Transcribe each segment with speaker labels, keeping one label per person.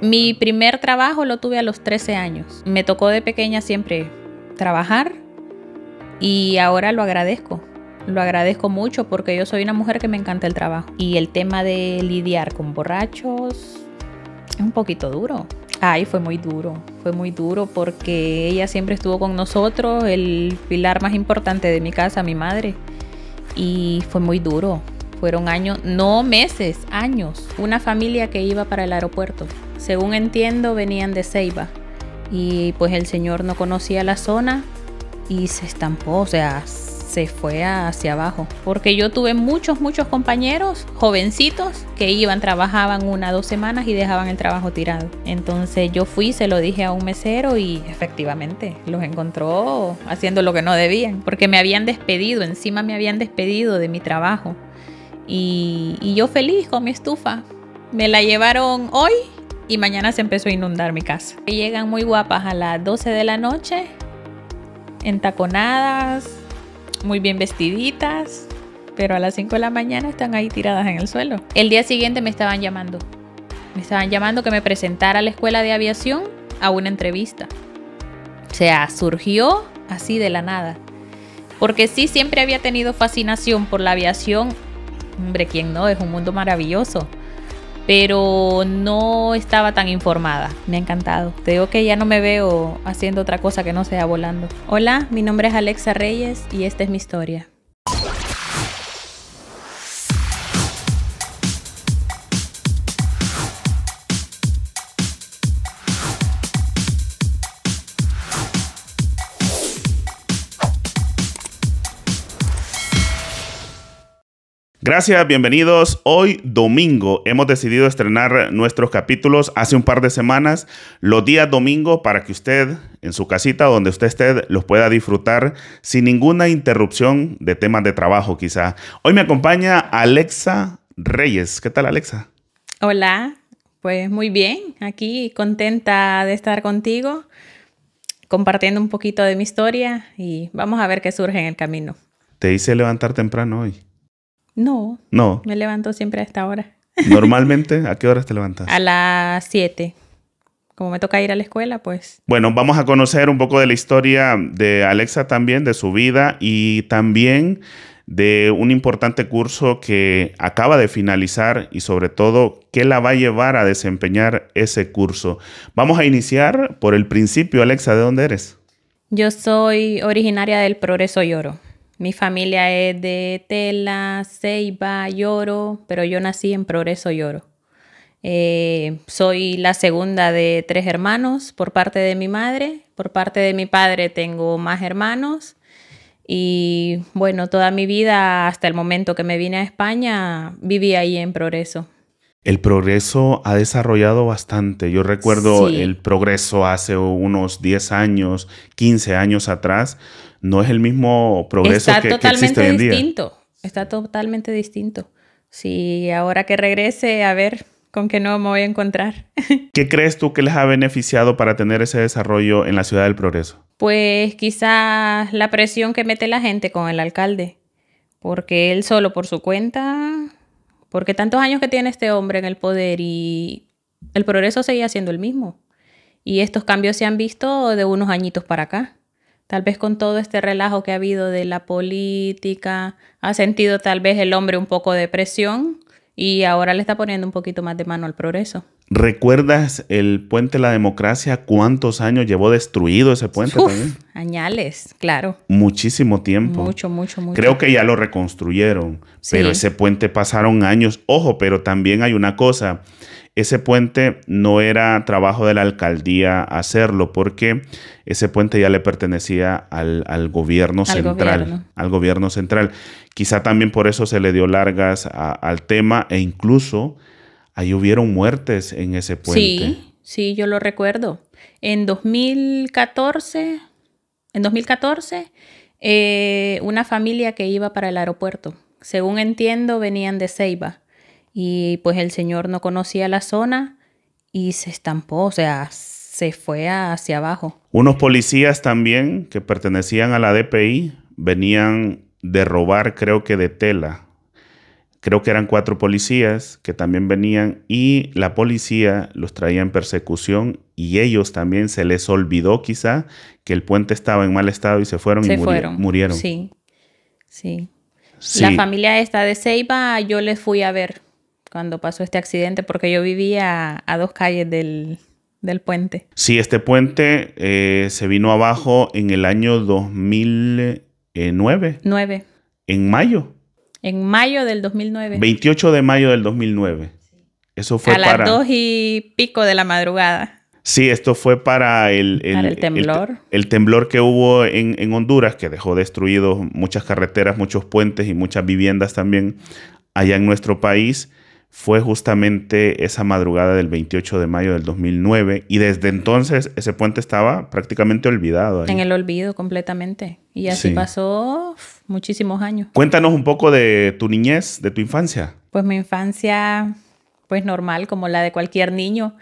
Speaker 1: Mi primer trabajo lo tuve a los 13 años. Me tocó de pequeña siempre trabajar y ahora lo agradezco. Lo agradezco mucho porque yo soy una mujer que me encanta el trabajo. Y el tema de lidiar con borrachos es un poquito duro. Ay, fue muy duro, fue muy duro porque ella siempre estuvo con nosotros, el pilar más importante de mi casa, mi madre. Y fue muy duro. Fueron años, no meses, años. Una familia que iba para el aeropuerto según entiendo, venían de Ceiba. Y pues el señor no conocía la zona y se estampó, o sea, se fue hacia abajo. Porque yo tuve muchos, muchos compañeros jovencitos que iban, trabajaban una, dos semanas y dejaban el trabajo tirado. Entonces yo fui, se lo dije a un mesero y efectivamente los encontró haciendo lo que no debían. Porque me habían despedido, encima me habían despedido de mi trabajo. Y, y yo feliz con mi estufa. Me la llevaron hoy y mañana se empezó a inundar mi casa. Llegan muy guapas a las 12 de la noche, entaconadas, muy bien vestiditas, pero a las 5 de la mañana están ahí tiradas en el suelo. El día siguiente me estaban llamando. Me estaban llamando que me presentara a la escuela de aviación a una entrevista. O sea, surgió así de la nada. Porque sí, siempre había tenido fascinación por la aviación. Hombre, ¿quién no? Es un mundo maravilloso pero no estaba tan informada. Me ha encantado. Te que ya no me veo haciendo otra cosa que no sea volando. Hola, mi nombre es Alexa Reyes y esta es mi historia.
Speaker 2: Gracias, bienvenidos. Hoy domingo hemos decidido estrenar nuestros capítulos hace un par de semanas, los días domingo, para que usted en su casita, donde usted esté, los pueda disfrutar sin ninguna interrupción de temas de trabajo quizá. Hoy me acompaña Alexa Reyes. ¿Qué tal Alexa?
Speaker 1: Hola, pues muy bien, aquí contenta de estar contigo, compartiendo un poquito de mi historia y vamos a ver qué surge en el camino.
Speaker 2: Te hice levantar temprano hoy.
Speaker 1: No. Me levanto siempre a esta hora.
Speaker 2: Normalmente, ¿a qué horas te levantas? A
Speaker 1: las 7. Como me toca ir a la escuela, pues.
Speaker 2: Bueno, vamos a conocer un poco de la historia de Alexa también, de su vida y también de un importante curso que acaba de finalizar y sobre todo qué la va a llevar a desempeñar ese curso. Vamos a iniciar por el principio, Alexa, ¿de dónde eres?
Speaker 1: Yo soy originaria del Progreso Lloro. Mi familia es de Tela, Ceiba, Lloro, pero yo nací en Progreso Lloro. Eh, soy la segunda de tres hermanos por parte de mi madre. Por parte de mi padre tengo más hermanos. Y bueno, toda mi vida, hasta el momento que me vine a España, viví ahí en Progreso.
Speaker 2: El progreso ha desarrollado bastante. Yo recuerdo el progreso hace unos 10 años, 15 años atrás no es el mismo progreso que, totalmente distinto.
Speaker 1: Está totalmente distinto. Si ahora que regrese, a ver con qué no me voy a encontrar.
Speaker 2: ¿Qué crees tú que les ha beneficiado para tener ese desarrollo en la ciudad del progreso?
Speaker 1: Pues quizás la presión que mete la gente con el alcalde, porque él solo por su cuenta, porque tantos años que tiene este hombre en el poder y el progreso seguía siendo el mismo. Y estos cambios se han visto de unos añitos para acá. Tal vez con todo este relajo que ha habido de la política, ha sentido tal vez el hombre un poco de presión y ahora le está poniendo un poquito más de mano al progreso.
Speaker 2: ¿Recuerdas el puente de la democracia? ¿Cuántos años llevó destruido ese puente
Speaker 1: Añales, claro.
Speaker 2: Muchísimo tiempo.
Speaker 1: Mucho, mucho, mucho. Creo que
Speaker 2: ya lo reconstruyeron, pero ese puente pasaron años. Ojo, pero también hay una cosa. Ese puente no era trabajo de la alcaldía hacerlo, porque ese puente ya le pertenecía al, gobierno central. Al gobierno. central. Quizá también por eso se le dio largas al tema e incluso Ahí hubieron muertes en ese puente. Sí,
Speaker 1: sí, yo lo recuerdo. En 2014, en 2014, eh, una familia que iba para el aeropuerto, según entiendo, venían de Ceiba y pues el señor no conocía la zona y se estampó, o sea, se fue hacia abajo.
Speaker 2: Unos policías también que pertenecían a la DPI venían de robar, creo que de tela, creo que eran cuatro policías que también venían y la policía los traía en persecución y ellos también se les olvidó quizá que el puente estaba en mal estado y se fueron y murieron. Sí,
Speaker 1: sí. La familia esta de Ceiba, yo les fui a ver cuando pasó este accidente porque yo vivía a dos calles del, del puente.
Speaker 2: Sí, este puente eh, se vino abajo en el año 2009. Eh, en mayo.
Speaker 1: En mayo del 2009.
Speaker 2: 28 de mayo del 2009. Eso fue para... A las dos
Speaker 1: y pico de la madrugada.
Speaker 2: Sí, esto fue para el, el, el temblor. El, temblor que hubo en, Honduras, que dejó destruidos muchas carreteras, muchos puentes y muchas viviendas también allá en nuestro país. Fue justamente esa madrugada del 28 de mayo del 2009 y desde entonces ese puente estaba prácticamente olvidado. En
Speaker 1: el olvido completamente. Y así pasó muchísimos años.
Speaker 2: Cuéntanos un poco de tu niñez, de tu infancia.
Speaker 1: Pues mi infancia, pues normal, como la de cualquier niño.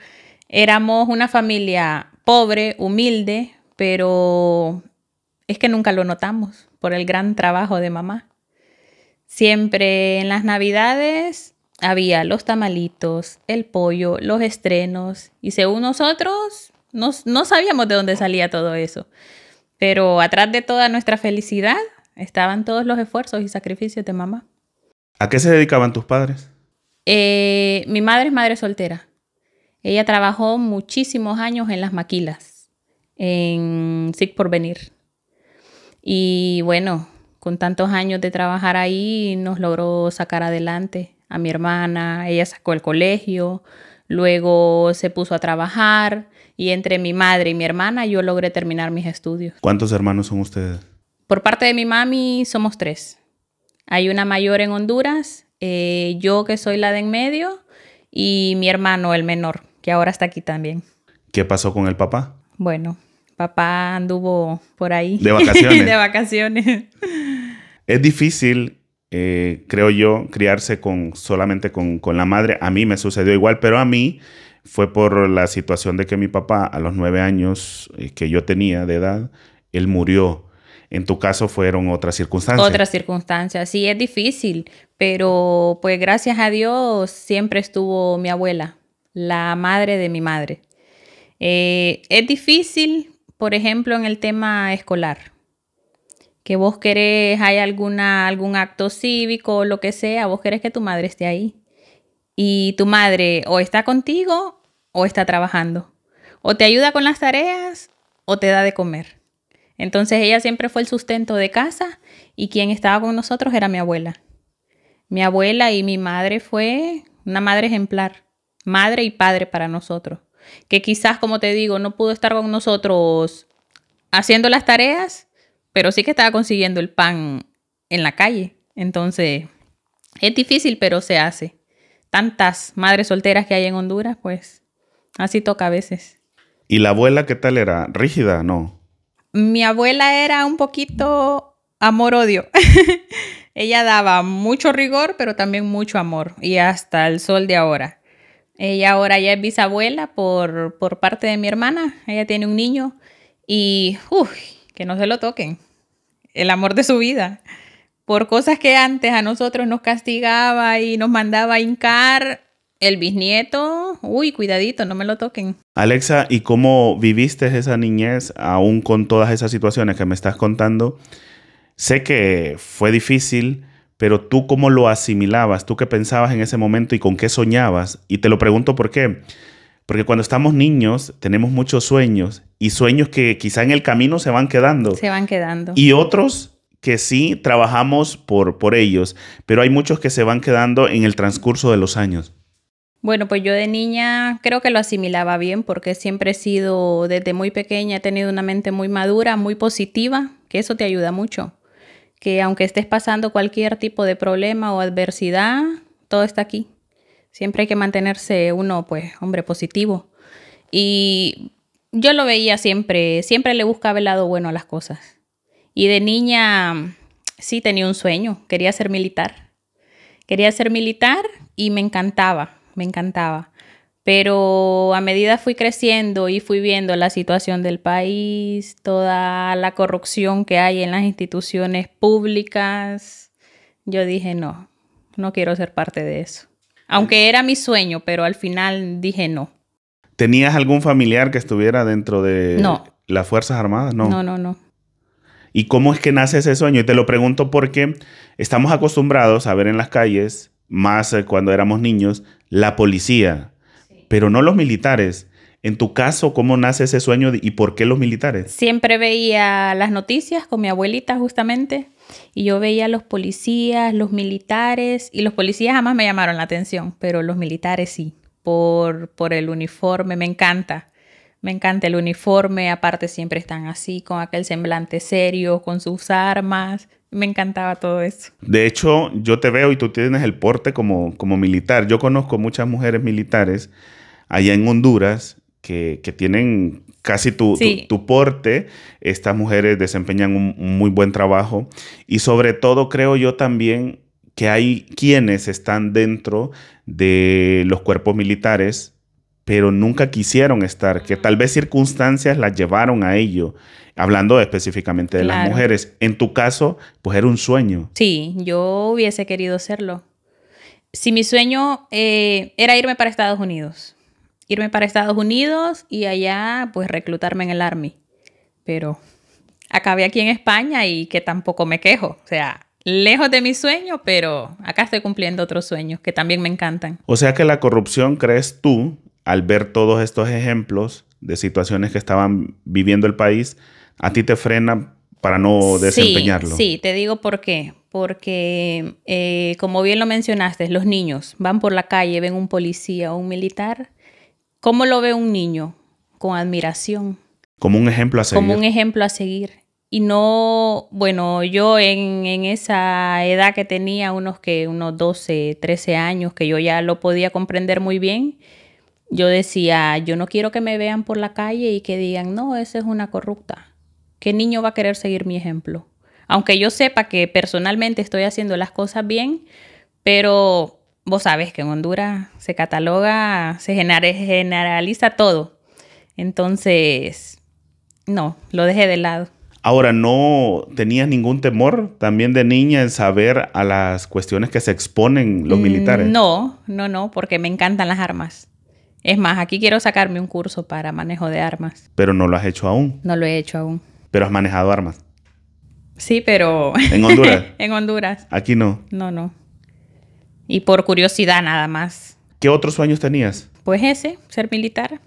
Speaker 1: Éramos una familia pobre, humilde, pero es que nunca lo notamos por el gran trabajo de mamá. Siempre en las navidades había los tamalitos, el pollo, los estrenos y según nosotros no, sabíamos de dónde salía todo eso. Pero atrás de toda nuestra felicidad Estaban todos los esfuerzos y sacrificios de mamá.
Speaker 2: ¿A qué se dedicaban tus padres?
Speaker 1: Eh, mi madre es madre soltera. Ella trabajó muchísimos años en las maquilas, en SIC por venir. Y bueno, con tantos años de trabajar ahí, nos logró sacar adelante a mi hermana, ella sacó el colegio, luego se puso a trabajar y entre mi madre y mi hermana yo logré terminar mis estudios.
Speaker 2: ¿Cuántos hermanos son ustedes?
Speaker 1: Por parte de mi mami somos tres. Hay una mayor en Honduras, eh, yo que soy la de en medio y mi hermano, el menor, que ahora está aquí también.
Speaker 2: ¿Qué pasó con el papá?
Speaker 1: Bueno, papá anduvo por ahí. De vacaciones. de vacaciones.
Speaker 2: Es difícil, eh, creo yo, criarse con, solamente con, la madre. A mí me sucedió igual, pero a mí fue por la situación de que mi papá a los nueve años eh, que yo tenía de edad, él murió. En tu caso fueron otras circunstancias. Otras
Speaker 1: circunstancias, sí, es difícil, pero pues gracias a Dios siempre estuvo mi abuela, la madre de mi madre. Eh, es difícil, por ejemplo, en el tema escolar que vos querés, hay alguna, algún acto cívico o lo que sea, vos querés que tu madre esté ahí. Y tu madre o está contigo o está trabajando. O te ayuda con las tareas o te da de comer. Entonces ella siempre fue el sustento de casa y quien estaba con nosotros era mi abuela. Mi abuela y mi madre fue una madre ejemplar, madre y padre para nosotros, que quizás, como te digo, no pudo estar con nosotros haciendo las tareas, pero sí que estaba consiguiendo el pan en la calle. Entonces, es difícil, pero se hace. Tantas madres solteras que hay en Honduras, pues así toca a veces.
Speaker 2: ¿Y la abuela qué tal era? ¿Rígida? No
Speaker 1: mi abuela era un poquito amor-odio. Ella daba mucho rigor, pero también mucho amor, y hasta el sol de ahora. Ella ahora ya es bisabuela por, por parte de mi hermana. Ella tiene un niño y uf, que no se lo toquen. El amor de su vida. Por cosas que antes a nosotros nos castigaba y nos mandaba a hincar, el bisnieto, uy, cuidadito, no me lo toquen.
Speaker 2: Alexa, ¿y cómo viviste esa niñez aún con todas esas situaciones que me estás contando? Sé que fue difícil, pero tú cómo lo asimilabas, tú qué pensabas en ese momento y con qué soñabas. Y te lo pregunto por qué. Porque cuando estamos niños tenemos muchos sueños y sueños que quizá en el camino se van quedando. Se
Speaker 1: van quedando. Y
Speaker 2: otros que sí trabajamos por, por ellos, pero hay muchos que se van quedando en el transcurso de los años.
Speaker 1: Bueno, pues yo de niña creo que lo asimilaba bien porque siempre he sido, desde muy pequeña, he tenido una mente muy madura, muy positiva, que eso te ayuda mucho. Que aunque estés pasando cualquier tipo de problema o adversidad, todo está aquí. Siempre hay que mantenerse uno, pues, hombre positivo. Y yo lo veía siempre, siempre le buscaba el lado bueno a las cosas. Y de niña sí tenía un sueño, quería ser militar. Quería ser militar y me encantaba me encantaba. Pero a medida fui creciendo y fui viendo la situación del país, toda la corrupción que hay en las instituciones públicas, yo dije, no, no quiero ser parte de eso. Aunque era mi sueño, pero al final dije no.
Speaker 2: ¿Tenías algún familiar que estuviera dentro de las Fuerzas Armadas? No. No, no, no. ¿Y cómo es que nace ese sueño? Y te lo pregunto porque estamos acostumbrados a ver en las calles más eh, cuando éramos niños, la policía, pero no los militares. En tu caso, ¿cómo nace ese sueño y por qué los militares?
Speaker 1: Siempre veía las noticias con mi abuelita justamente y yo veía los policías, los militares y los policías jamás me llamaron la atención, pero los militares sí, por, por el uniforme, me encanta. Me encanta el uniforme, aparte siempre están así, con aquel semblante serio, con sus armas, me encantaba todo eso.
Speaker 2: De hecho, yo te veo y tú tienes el porte como, como militar. Yo conozco muchas mujeres militares allá en Honduras que, que tienen casi tu, tu, porte. Estas mujeres desempeñan un muy buen trabajo y sobre todo creo yo también que hay quienes están dentro de los cuerpos militares pero nunca quisieron estar, que tal vez circunstancias las llevaron a ello, hablando específicamente de las mujeres. En tu caso, pues era un sueño.
Speaker 1: Sí, yo hubiese querido hacerlo. Si mi sueño eh, era irme para Estados Unidos, irme para Estados Unidos y allá pues reclutarme en el Army, pero acabé aquí en España y que tampoco me quejo, o sea, lejos de mi sueño, pero acá estoy cumpliendo otros sueños que también me encantan.
Speaker 2: O sea que la corrupción, crees tú, al ver todos estos ejemplos de situaciones que estaban viviendo el país, a ti te frena para no desempeñarlo. Sí, sí
Speaker 1: te digo por qué. Porque, eh, como bien lo mencionaste, los niños van por la calle, ven un policía o un militar. ¿Cómo lo ve un niño? Con admiración.
Speaker 2: Como un ejemplo a seguir. Como un
Speaker 1: ejemplo a seguir. Y no, bueno, yo en, esa edad que tenía, unos que unos 12, 13 años, que yo ya lo podía comprender muy bien, yo decía, yo no quiero que me vean por la calle y que digan, no, esa es una corrupta. ¿Qué niño va a querer seguir mi ejemplo? Aunque yo sepa que personalmente estoy haciendo las cosas bien, pero vos sabes que en Honduras se cataloga, se generaliza todo. Entonces, no, lo dejé de lado.
Speaker 2: Ahora, ¿no tenías ningún temor también de niña en saber a las cuestiones que se exponen los mm, militares?
Speaker 1: No, no, no, porque me encantan las armas. Es más, aquí quiero sacarme un curso para manejo de armas.
Speaker 2: Pero no lo has hecho aún.
Speaker 1: No lo he hecho aún.
Speaker 2: Pero has manejado armas.
Speaker 1: Sí, pero... En Honduras. en Honduras. Aquí no. No, no. Y por curiosidad nada más.
Speaker 2: ¿Qué otros sueños tenías?
Speaker 1: Pues ese, ser militar.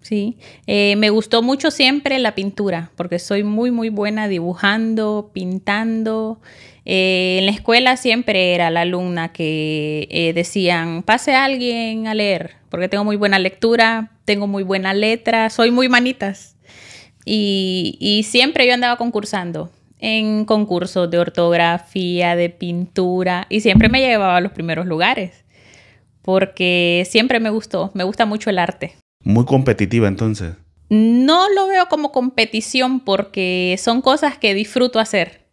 Speaker 1: Sí, eh, me gustó mucho siempre la pintura, porque soy muy, muy buena dibujando, pintando, eh, en la escuela siempre era la alumna que eh, decían, pase a alguien a leer, porque tengo muy buena lectura, tengo muy buena letra, soy muy manitas. Y, y siempre yo andaba concursando en concursos de ortografía, de pintura, y siempre me llevaba a los primeros lugares, porque siempre me gustó, me gusta mucho el arte.
Speaker 2: Muy competitiva entonces.
Speaker 1: No lo veo como competición porque son cosas que disfruto hacer.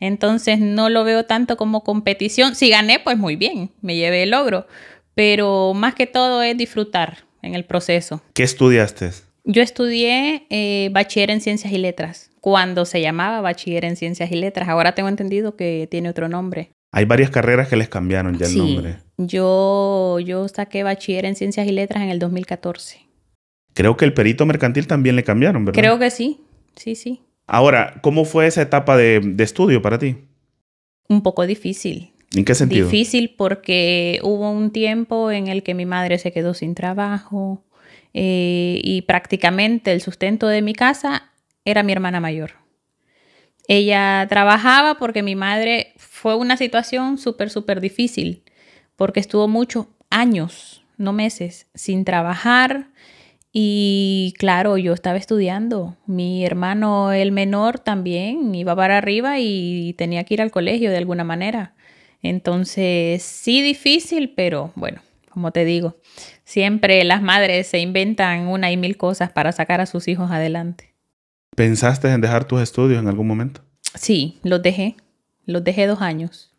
Speaker 1: Entonces no lo veo tanto como competición. Si gané, pues muy bien, me llevé el logro. Pero más que todo es disfrutar en el proceso.
Speaker 2: ¿Qué estudiaste?
Speaker 1: Yo estudié eh, bachiller en ciencias y letras, cuando se llamaba bachiller en ciencias y letras. Ahora tengo entendido que tiene otro nombre.
Speaker 2: Hay varias carreras que les cambiaron ya el nombre.
Speaker 1: Yo, yo saqué bachiller en ciencias y letras en el 2014.
Speaker 2: Creo que el perito mercantil también le cambiaron, ¿verdad? Creo
Speaker 1: que sí, sí, sí.
Speaker 2: Ahora, ¿cómo fue esa etapa de, estudio para ti?
Speaker 1: Un poco difícil. ¿En qué sentido? Difícil porque hubo un tiempo en el que mi madre se quedó sin trabajo eh, y prácticamente el sustento de mi casa era mi hermana mayor. Ella trabajaba porque mi madre fue una situación súper, súper difícil, porque estuvo muchos años, no meses, sin trabajar, y claro, yo estaba estudiando. Mi hermano, el menor, también iba para arriba y tenía que ir al colegio de alguna manera. Entonces, sí difícil, pero bueno, como te digo, siempre las madres se inventan una y mil cosas para sacar a sus hijos adelante.
Speaker 2: ¿Pensaste en dejar tus estudios en algún momento?
Speaker 1: Sí, los dejé. Los dejé dos años.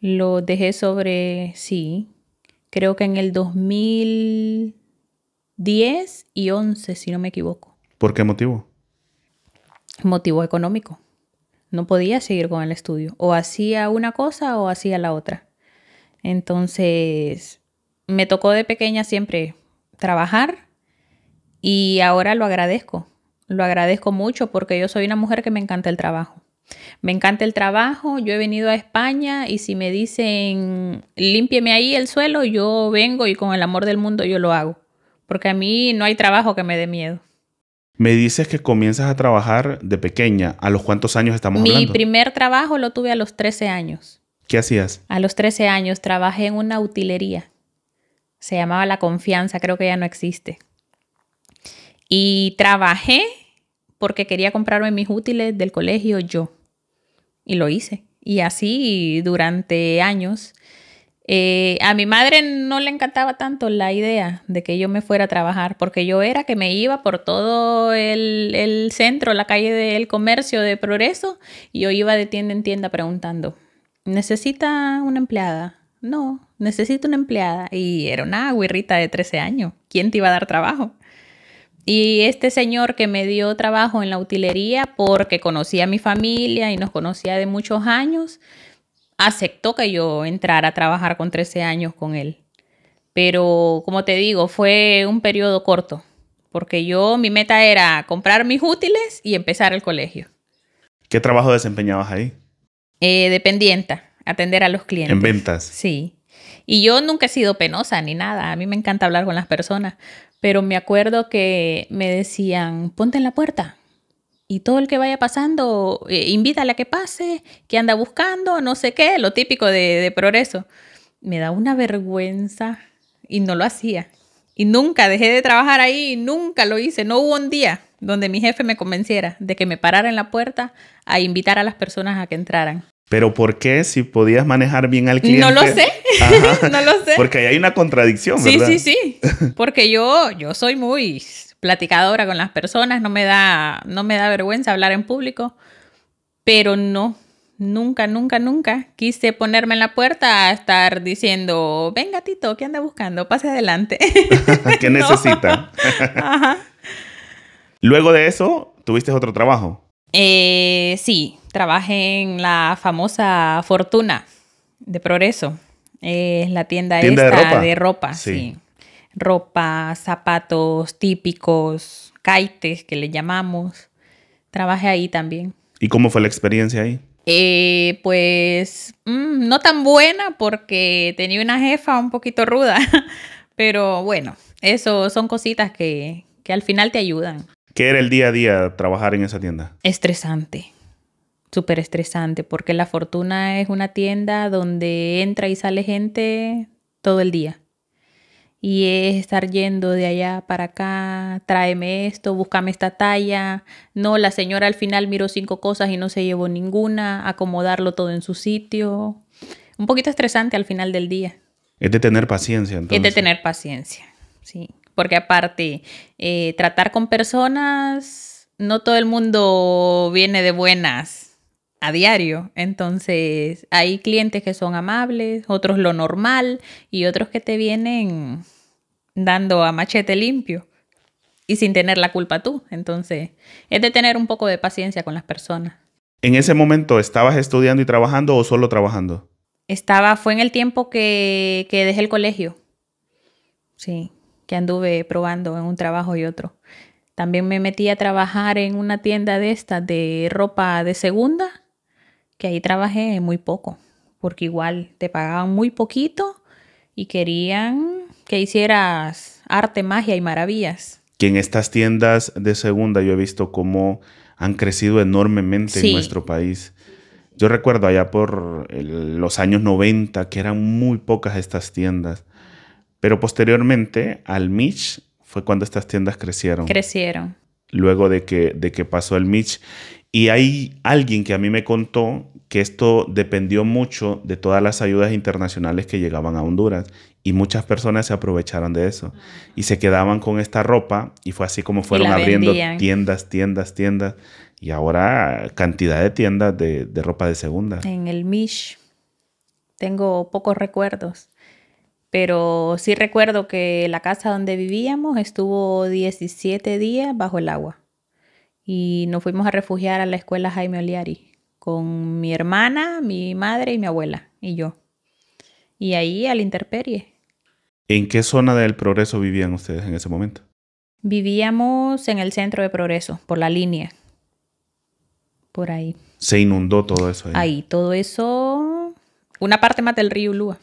Speaker 1: Los dejé sobre, sí, creo que en el 2000 10 y 11, si no me equivoco.
Speaker 2: ¿Por qué motivo?
Speaker 1: Motivo económico. No podía seguir con el estudio. O hacía una cosa o hacía la otra. Entonces, me tocó de pequeña siempre trabajar y ahora lo agradezco. Lo agradezco mucho porque yo soy una mujer que me encanta el trabajo. Me encanta el trabajo, yo he venido a España y si me dicen límpieme ahí el suelo, yo vengo y con el amor del mundo yo lo hago. Porque a mí no hay trabajo que me dé miedo.
Speaker 2: Me dices que comienzas a trabajar de pequeña. ¿A los cuántos años estamos Mi hablando? Mi
Speaker 1: primer trabajo lo tuve a los 13 años. ¿Qué hacías? A los 13 años trabajé en una utilería. Se llamaba La Confianza, creo que ya no existe. Y trabajé porque quería comprarme mis útiles del colegio yo. Y lo hice. Y así durante años eh, a mi madre no le encantaba tanto la idea de que yo me fuera a trabajar, porque yo era que me iba por todo el, centro, la calle del comercio de progreso, y yo iba de tienda en tienda preguntando, ¿necesita una empleada? No, necesita una empleada. Y era una guirrita de 13 años, ¿quién te iba a dar trabajo? Y este señor que me dio trabajo en la utilería porque conocía a mi familia y nos conocía de muchos años, aceptó que yo entrara a trabajar con 13 años con él. Pero como te digo, fue un periodo corto, porque yo mi meta era comprar mis útiles y empezar el colegio.
Speaker 2: ¿Qué trabajo desempeñabas ahí?
Speaker 1: Eh, dependienta, atender a los clientes. En ventas. Sí. Y yo nunca he sido penosa ni nada, a mí me encanta hablar con las personas, pero me acuerdo que me decían, ponte en la puerta, y todo el que vaya pasando, eh, invita a a que pase, que anda buscando, no sé qué, lo típico de, progreso. Me da una vergüenza y no lo hacía. Y nunca dejé de trabajar ahí, nunca lo hice. No hubo un día donde mi jefe me convenciera de que me parara en la puerta a invitar a las personas a que entraran.
Speaker 2: Pero ¿por qué si podías manejar bien al cliente? No lo sé, no lo sé. Porque ahí hay una contradicción, ¿verdad? Sí, sí,
Speaker 1: sí. Porque yo, yo soy muy, platicadora con las personas, no me da, no me da vergüenza hablar en público, pero no, nunca, nunca, nunca quise ponerme en la puerta a estar diciendo, venga, gatito, ¿qué anda buscando? Pase adelante.
Speaker 2: ¿Qué necesita? Luego de eso, ¿tuviste otro trabajo?
Speaker 1: Eh, sí, trabajé en la famosa Fortuna de Progreso. Es la tienda, esta de ropa. sí ropa, zapatos típicos, kites que le llamamos. Trabajé ahí también.
Speaker 2: ¿Y cómo fue la experiencia ahí?
Speaker 1: Eh, pues mm, no tan buena porque tenía una jefa un poquito ruda, pero bueno, eso son cositas que, que al final te ayudan.
Speaker 2: ¿Qué era el día a día trabajar en esa tienda?
Speaker 1: Estresante, súper estresante, porque La Fortuna es una tienda donde entra y sale gente todo el día y es estar yendo de allá para acá, tráeme esto, búscame esta talla. No, la señora al final miró cinco cosas y no se llevó ninguna, acomodarlo todo en su sitio. Un poquito estresante al final del día.
Speaker 2: Es de tener paciencia, entonces. Es de tener
Speaker 1: paciencia, sí. Porque aparte, eh, tratar con personas, no todo el mundo viene de buenas a diario. Entonces, hay clientes que son amables, otros lo normal y otros que te vienen dando a machete limpio y sin tener la culpa tú. Entonces, es de tener un poco de paciencia con las personas.
Speaker 2: ¿En ese momento estabas estudiando y trabajando o solo trabajando?
Speaker 1: Estaba, fue en el tiempo que, que dejé el colegio. Sí, que anduve probando en un trabajo y otro. También me metí a trabajar en una tienda de esta de ropa de segunda, que ahí trabajé muy poco, porque igual te pagaban muy poquito y querían que hicieras arte, magia y maravillas.
Speaker 2: Que en estas tiendas de segunda yo he visto cómo han crecido enormemente en nuestro país. Yo recuerdo allá por los años 90 que eran muy pocas estas tiendas, pero posteriormente al Mitch fue cuando estas tiendas crecieron.
Speaker 1: Crecieron.
Speaker 2: Luego de que, de que pasó el Mitch y hay alguien que a mí me contó que esto dependió mucho de todas las ayudas internacionales que llegaban a Honduras y muchas personas se aprovecharon de eso ah. y se quedaban con esta ropa y fue así como fueron abriendo tiendas, tiendas, tiendas y ahora cantidad de tiendas de, de ropa de segunda.
Speaker 1: En el Mish tengo pocos recuerdos, pero sí recuerdo que la casa donde vivíamos estuvo 17 días bajo el agua y nos fuimos a refugiar a la escuela Jaime Oliari con mi hermana, mi madre y mi abuela y yo. Y ahí al interperie.
Speaker 2: ¿En qué zona del progreso vivían ustedes en ese momento?
Speaker 1: Vivíamos en el centro de progreso, por la línea. Por ahí.
Speaker 2: Se inundó todo eso ahí.
Speaker 1: todo eso. Una parte más del río Lúa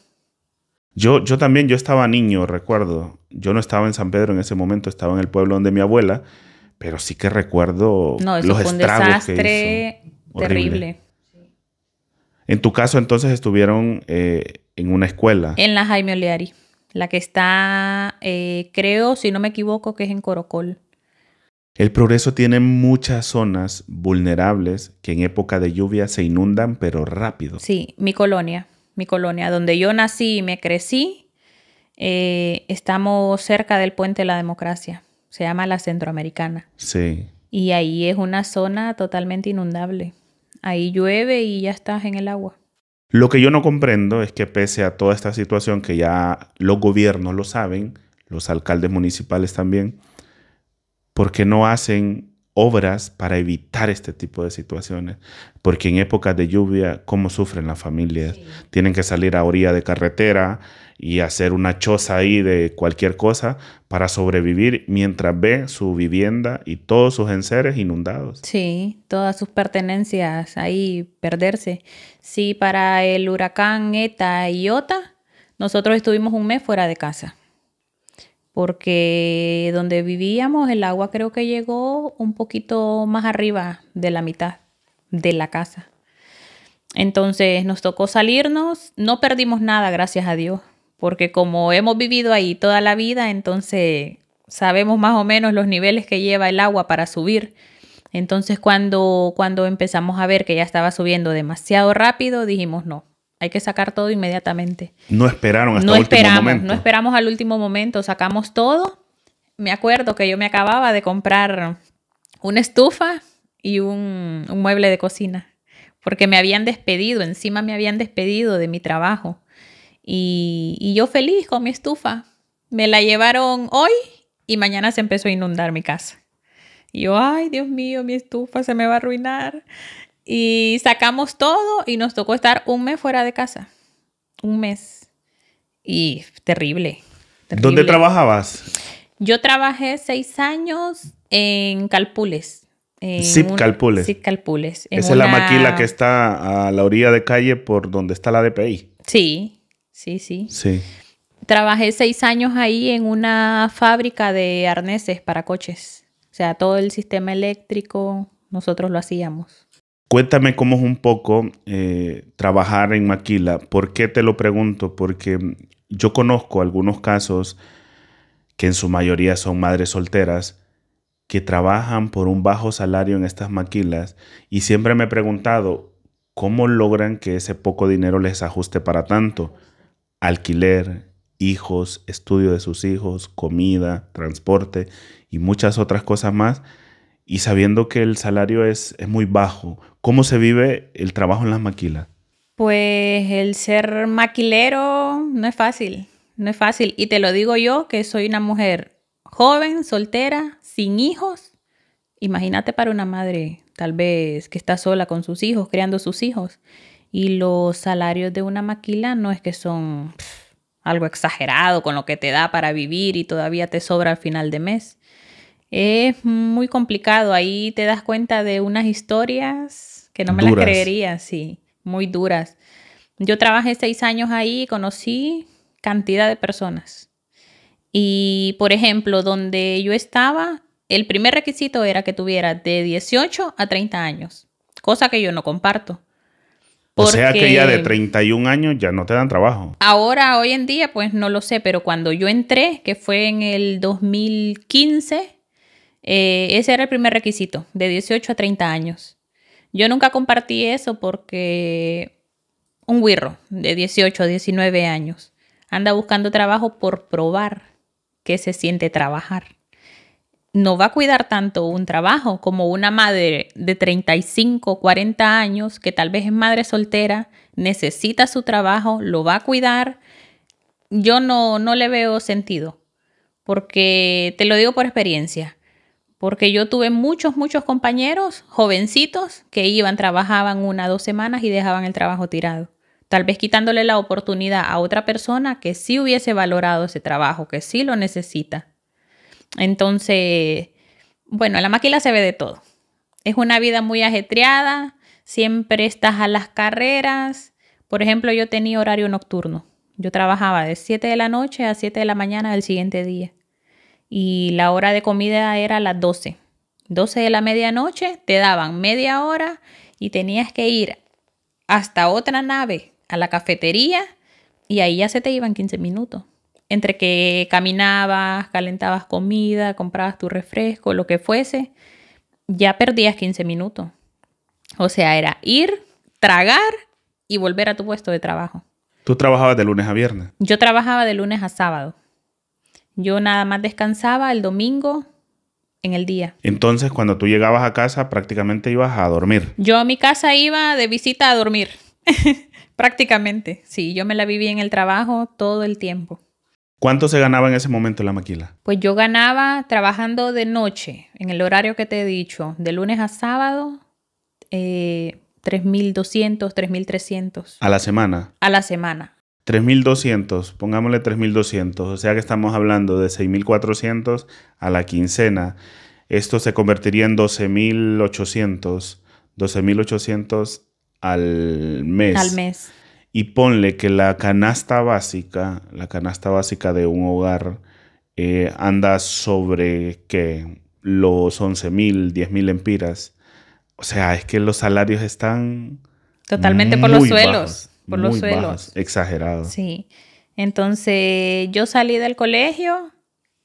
Speaker 2: Yo, yo también, yo estaba niño, recuerdo. Yo no estaba en San Pedro en ese momento, estaba en el pueblo donde mi abuela pero sí que recuerdo no, fue un desastre terrible. En tu caso, entonces, estuvieron eh, en una escuela.
Speaker 1: En la Jaime Oliari. La que está, eh, creo, si no me equivoco, que es en Corocol.
Speaker 2: El progreso tiene muchas zonas vulnerables que en época de lluvia se inundan, pero rápido.
Speaker 1: Sí, mi colonia, mi colonia, donde yo nací y me crecí, eh, estamos cerca del puente de la democracia se llama la centroamericana. Sí. Y ahí es una zona totalmente inundable. Ahí llueve y ya estás en el agua.
Speaker 2: Lo que yo no comprendo es que pese a toda esta situación que ya los gobiernos lo saben, los alcaldes municipales también, ¿por qué no hacen obras para evitar este tipo de situaciones? Porque en épocas de lluvia, ¿cómo sufren las familias? Tienen que salir a orilla de carretera, y hacer una choza ahí de cualquier cosa para sobrevivir mientras ve su vivienda y todos sus enseres inundados.
Speaker 1: Sí, todas sus pertenencias ahí perderse. Sí, para el huracán ETA y OTA, nosotros estuvimos un mes fuera de casa porque donde vivíamos el agua creo que llegó un poquito más arriba de la mitad de la casa. Entonces nos tocó salirnos, no perdimos nada, gracias a Dios, porque como hemos vivido ahí toda la vida, entonces sabemos más o menos los niveles que lleva el agua para subir. Entonces cuando, cuando empezamos a ver que ya estaba subiendo demasiado rápido, dijimos no, hay que sacar todo inmediatamente.
Speaker 2: No esperaron hasta el último momento. No
Speaker 1: esperamos al último momento, sacamos todo. Me acuerdo que yo me acababa de comprar una estufa y un mueble de cocina, porque me habían despedido, encima me habían despedido de mi trabajo. Y, yo feliz con mi estufa. Me la llevaron hoy y mañana se empezó a inundar mi casa. Y yo, ay, Dios mío, mi estufa se me va a arruinar. Y sacamos todo y nos tocó estar un mes fuera de casa. Un mes. Y terrible.
Speaker 2: ¿Dónde trabajabas?
Speaker 1: Yo trabajé seis años en Calpules. En Calpules. Zip Calpules. Esa es la maquila que
Speaker 2: está a la orilla de calle por donde está la DPI.
Speaker 1: Sí, sí, sí. Sí. Trabajé seis años ahí en una fábrica de arneses para coches. O sea, todo el sistema eléctrico, nosotros lo hacíamos.
Speaker 2: Cuéntame cómo es un poco eh, trabajar en Maquila. ¿Por qué te lo pregunto? Porque yo conozco algunos casos que en su mayoría son madres solteras que trabajan por un bajo salario en estas maquilas y siempre me he preguntado cómo logran que ese poco dinero les ajuste para tanto alquiler, hijos, estudio de sus hijos, comida, transporte y muchas otras cosas más. Y sabiendo que el salario es, es muy bajo, ¿cómo se vive el trabajo en las maquilas?
Speaker 1: Pues el ser maquilero no es fácil, no es fácil. Y te lo digo yo, que soy una mujer joven, soltera, sin hijos. Imagínate para una madre, tal vez, que está sola con sus hijos, criando sus hijos. Y los salarios de una maquila no es que son algo exagerado con lo que te da para vivir y todavía te sobra al final de mes. Es muy complicado, ahí te das cuenta de unas historias que no me las creería, sí, muy duras. Yo trabajé seis años ahí y conocí cantidad de personas. Y, por ejemplo, donde yo estaba, el primer requisito era que tuviera de 18 a 30 años, cosa que yo no comparto
Speaker 2: o sea que ya de 31 años ya no te dan trabajo.
Speaker 1: Ahora, hoy en día, pues no lo sé, pero cuando yo entré, que fue en el 2015, eh, ese era el primer requisito, de 18 a 30 años. Yo nunca compartí eso porque un guirro de 18 a 19 años anda buscando trabajo por probar que se siente trabajar no va a cuidar tanto un trabajo como una madre de 35, 40 años que tal vez es madre soltera, necesita su trabajo, lo va a cuidar. Yo no, no le veo sentido, porque te lo digo por experiencia, porque yo tuve muchos, muchos compañeros jovencitos que iban, trabajaban una, dos semanas y dejaban el trabajo tirado tal vez quitándole la oportunidad a otra persona que sí hubiese valorado ese trabajo, que sí lo necesita. Entonces, bueno, la maquila se ve de todo. Es una vida muy ajetreada, siempre estás a las carreras. Por ejemplo, yo tenía horario nocturno. Yo trabajaba de 7 de la noche a 7 de la mañana del siguiente día. Y la hora de comida era a las 12. 12 de la medianoche te daban media hora y tenías que ir hasta otra nave, a la cafetería, y ahí ya se te iban 15 minutos entre que caminabas, calentabas comida, comprabas tu refresco, lo que fuese, ya perdías 15 minutos. O sea, era ir, tragar y volver a tu puesto de trabajo.
Speaker 2: ¿Tú trabajabas de lunes a viernes?
Speaker 1: Yo trabajaba de lunes a sábado. Yo nada más descansaba el domingo en el día.
Speaker 2: Entonces, cuando tú llegabas a casa, prácticamente ibas a dormir.
Speaker 1: Yo a mi casa iba de visita a dormir. prácticamente, sí. Yo me la viví en el trabajo todo el tiempo.
Speaker 2: ¿Cuánto se ganaba en ese momento en la maquila?
Speaker 1: Pues yo ganaba trabajando de noche, en el horario que te he dicho, de lunes a sábado, eh, 3.200, 3.300.
Speaker 2: ¿A la semana?
Speaker 1: A la semana.
Speaker 2: 3.200, pongámosle 3.200, o sea que estamos hablando de 6.400 a la quincena. Esto se convertiría en 12.800, 12.800 al mes. Al mes y ponle que la canasta básica, la canasta básica de un hogar eh, anda sobre que los 11 mil, 10 mil empiras. O sea, es que los salarios están... Totalmente por los suelos, por los suelos. exagerado.
Speaker 1: Sí. Entonces yo salí del colegio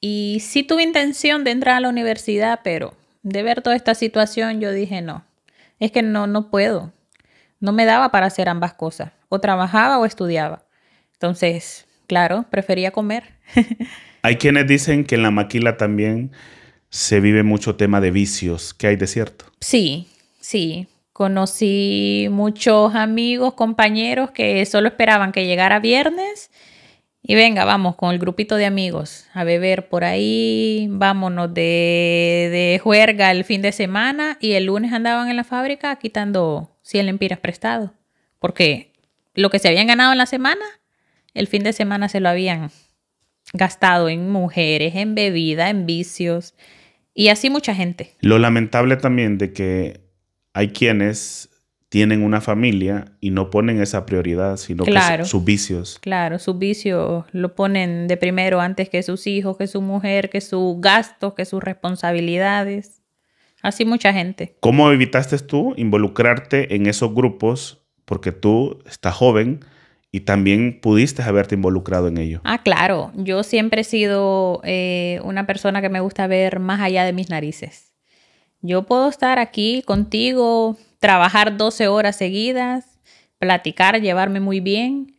Speaker 1: y sí tuve intención de entrar a la universidad, pero de ver toda esta situación yo dije no, es que no, no puedo. No me daba para hacer ambas cosas, o trabajaba o estudiaba. Entonces, claro, prefería comer.
Speaker 2: hay quienes dicen que en la maquila también se vive mucho tema de vicios, que hay de cierto.
Speaker 1: Sí, sí. Conocí muchos amigos, compañeros que solo esperaban que llegara viernes y venga, vamos con el grupito de amigos a beber por ahí, vámonos de, de juerga el fin de semana y el lunes andaban en la fábrica quitando 100 lempiras prestado, porque lo que se habían ganado en la semana, el fin de semana se lo habían gastado en mujeres, en bebida, en vicios y así mucha gente.
Speaker 2: Lo lamentable también de que hay quienes tienen una familia y no ponen esa prioridad, sino que sus vicios.
Speaker 1: Claro, sus vicios lo ponen de primero antes que sus hijos, que su mujer, que sus gastos, que sus responsabilidades. Así mucha gente.
Speaker 2: ¿Cómo evitaste tú involucrarte en esos grupos? Porque tú estás joven y también pudiste haberte involucrado en ello.
Speaker 1: Ah, claro. Yo siempre he sido eh, una persona que me gusta ver más allá de mis narices. Yo puedo estar aquí contigo, trabajar 12 horas seguidas, platicar, llevarme muy bien,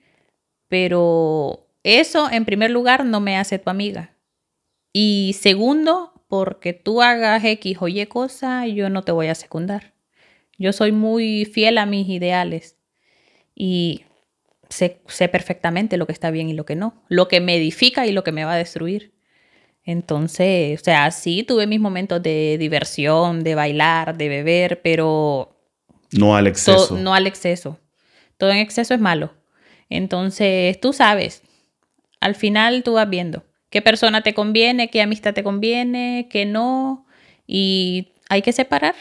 Speaker 1: pero eso en primer lugar no me hace tu amiga. Y segundo, porque tú hagas X o Y cosa, yo no te voy a secundar. Yo soy muy fiel a mis ideales y sé, sé perfectamente lo que está bien y lo que no, lo que me edifica y lo que me va a destruir. Entonces, o sea, sí tuve mis momentos de diversión, de bailar, de beber, pero...
Speaker 2: No al exceso. no
Speaker 1: al exceso. Todo en exceso es malo. Entonces, tú sabes, al final tú vas viendo qué persona te conviene, qué amistad te conviene, qué no, y hay que separar.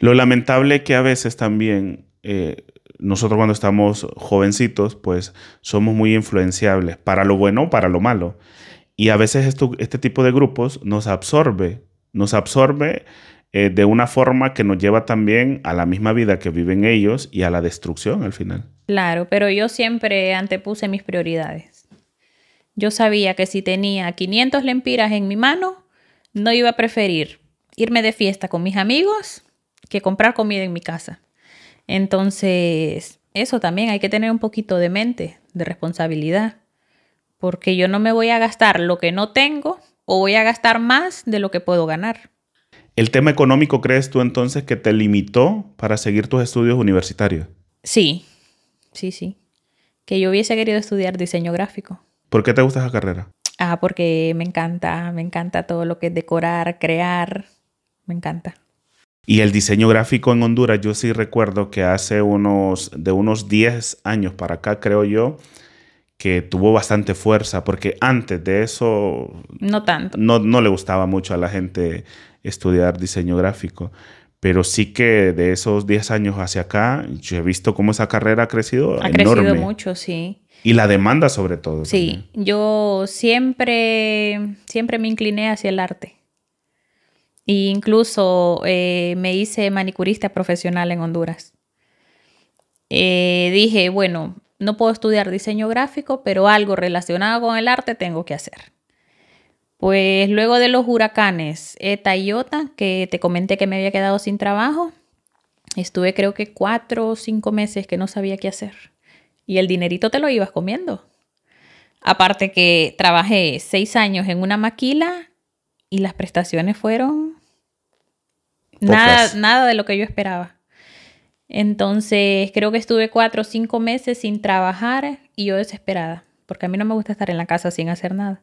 Speaker 2: Lo lamentable que a veces también eh, nosotros cuando estamos jovencitos, pues somos muy influenciables, para lo bueno o para lo malo. Y a veces este tipo de grupos nos absorbe, nos absorbe eh, de una forma que nos lleva también a la misma vida que viven ellos y a la destrucción al final.
Speaker 1: Claro, pero yo siempre antepuse mis prioridades yo sabía que si tenía 500 lempiras en mi mano, no iba a preferir irme de fiesta con mis amigos que comprar comida en mi casa. Entonces, eso también hay que tener un poquito de mente, de responsabilidad, porque yo no me voy a gastar lo que no tengo o voy a gastar más de lo que puedo ganar.
Speaker 2: ¿El tema económico crees tú entonces que te limitó para seguir tus estudios universitarios?
Speaker 1: Sí, sí, sí. Que yo hubiese querido estudiar diseño gráfico.
Speaker 2: ¿Por qué te gusta esa carrera?
Speaker 1: Ah, porque me encanta, me encanta todo lo que es decorar, crear, me encanta.
Speaker 2: Y el diseño gráfico en Honduras, yo sí recuerdo que hace unos, de unos 10 años para acá, creo yo, que tuvo bastante fuerza, porque antes de eso... No tanto. No, no le gustaba mucho a la gente estudiar diseño gráfico, pero sí que de esos 10 años hacia acá, yo he visto cómo esa carrera ha crecido. Ha crecido mucho, sí. Y la demanda sobre todo. Sí,
Speaker 1: yo siempre, siempre me incliné hacia el arte. E incluso eh, me hice manicurista profesional en Honduras. Eh, dije, bueno, no puedo estudiar diseño gráfico, pero algo relacionado con el arte tengo que hacer. Pues luego de los huracanes Eta y Ota, que te comenté que me había quedado sin trabajo, estuve creo que cuatro o cinco meses que no sabía qué hacer y el dinerito te lo ibas comiendo. Aparte que trabajé seis años en una maquila y las prestaciones fueron nada, nada de lo que yo esperaba. Entonces creo que estuve cuatro o cinco meses sin trabajar y yo desesperada, porque a mí no me gusta estar en la casa sin hacer nada.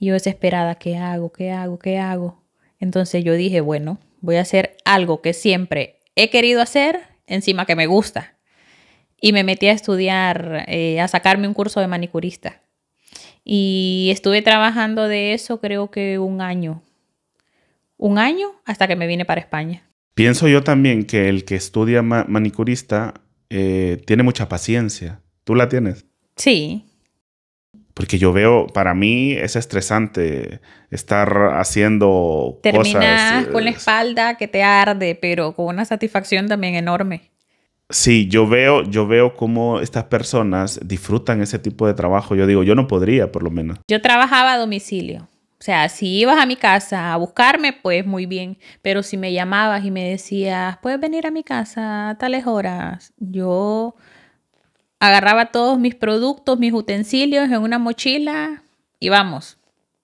Speaker 1: Y yo desesperada, ¿qué hago? ¿Qué hago? ¿Qué hago? Entonces yo dije, bueno, voy a hacer algo que siempre he querido hacer, encima que me gusta y me metí a estudiar, eh, a sacarme un curso de manicurista. Y estuve trabajando de eso creo que un año. Un año hasta que me vine para España.
Speaker 2: Pienso yo también que el que estudia manicurista eh, tiene mucha paciencia. ¿Tú la tienes? Sí. Porque yo veo, para mí es estresante estar haciendo cosas. con la eh,
Speaker 1: espalda que te arde, pero con una satisfacción también enorme.
Speaker 2: Sí, yo veo, yo veo cómo estas personas disfrutan ese tipo de trabajo. Yo digo, yo no podría, por lo menos.
Speaker 1: Yo trabajaba a domicilio. O sea, si ibas a mi casa a buscarme, pues muy bien. Pero si me llamabas y me decías, puedes venir a mi casa a tales horas, yo agarraba todos mis productos, mis utensilios en una mochila y vamos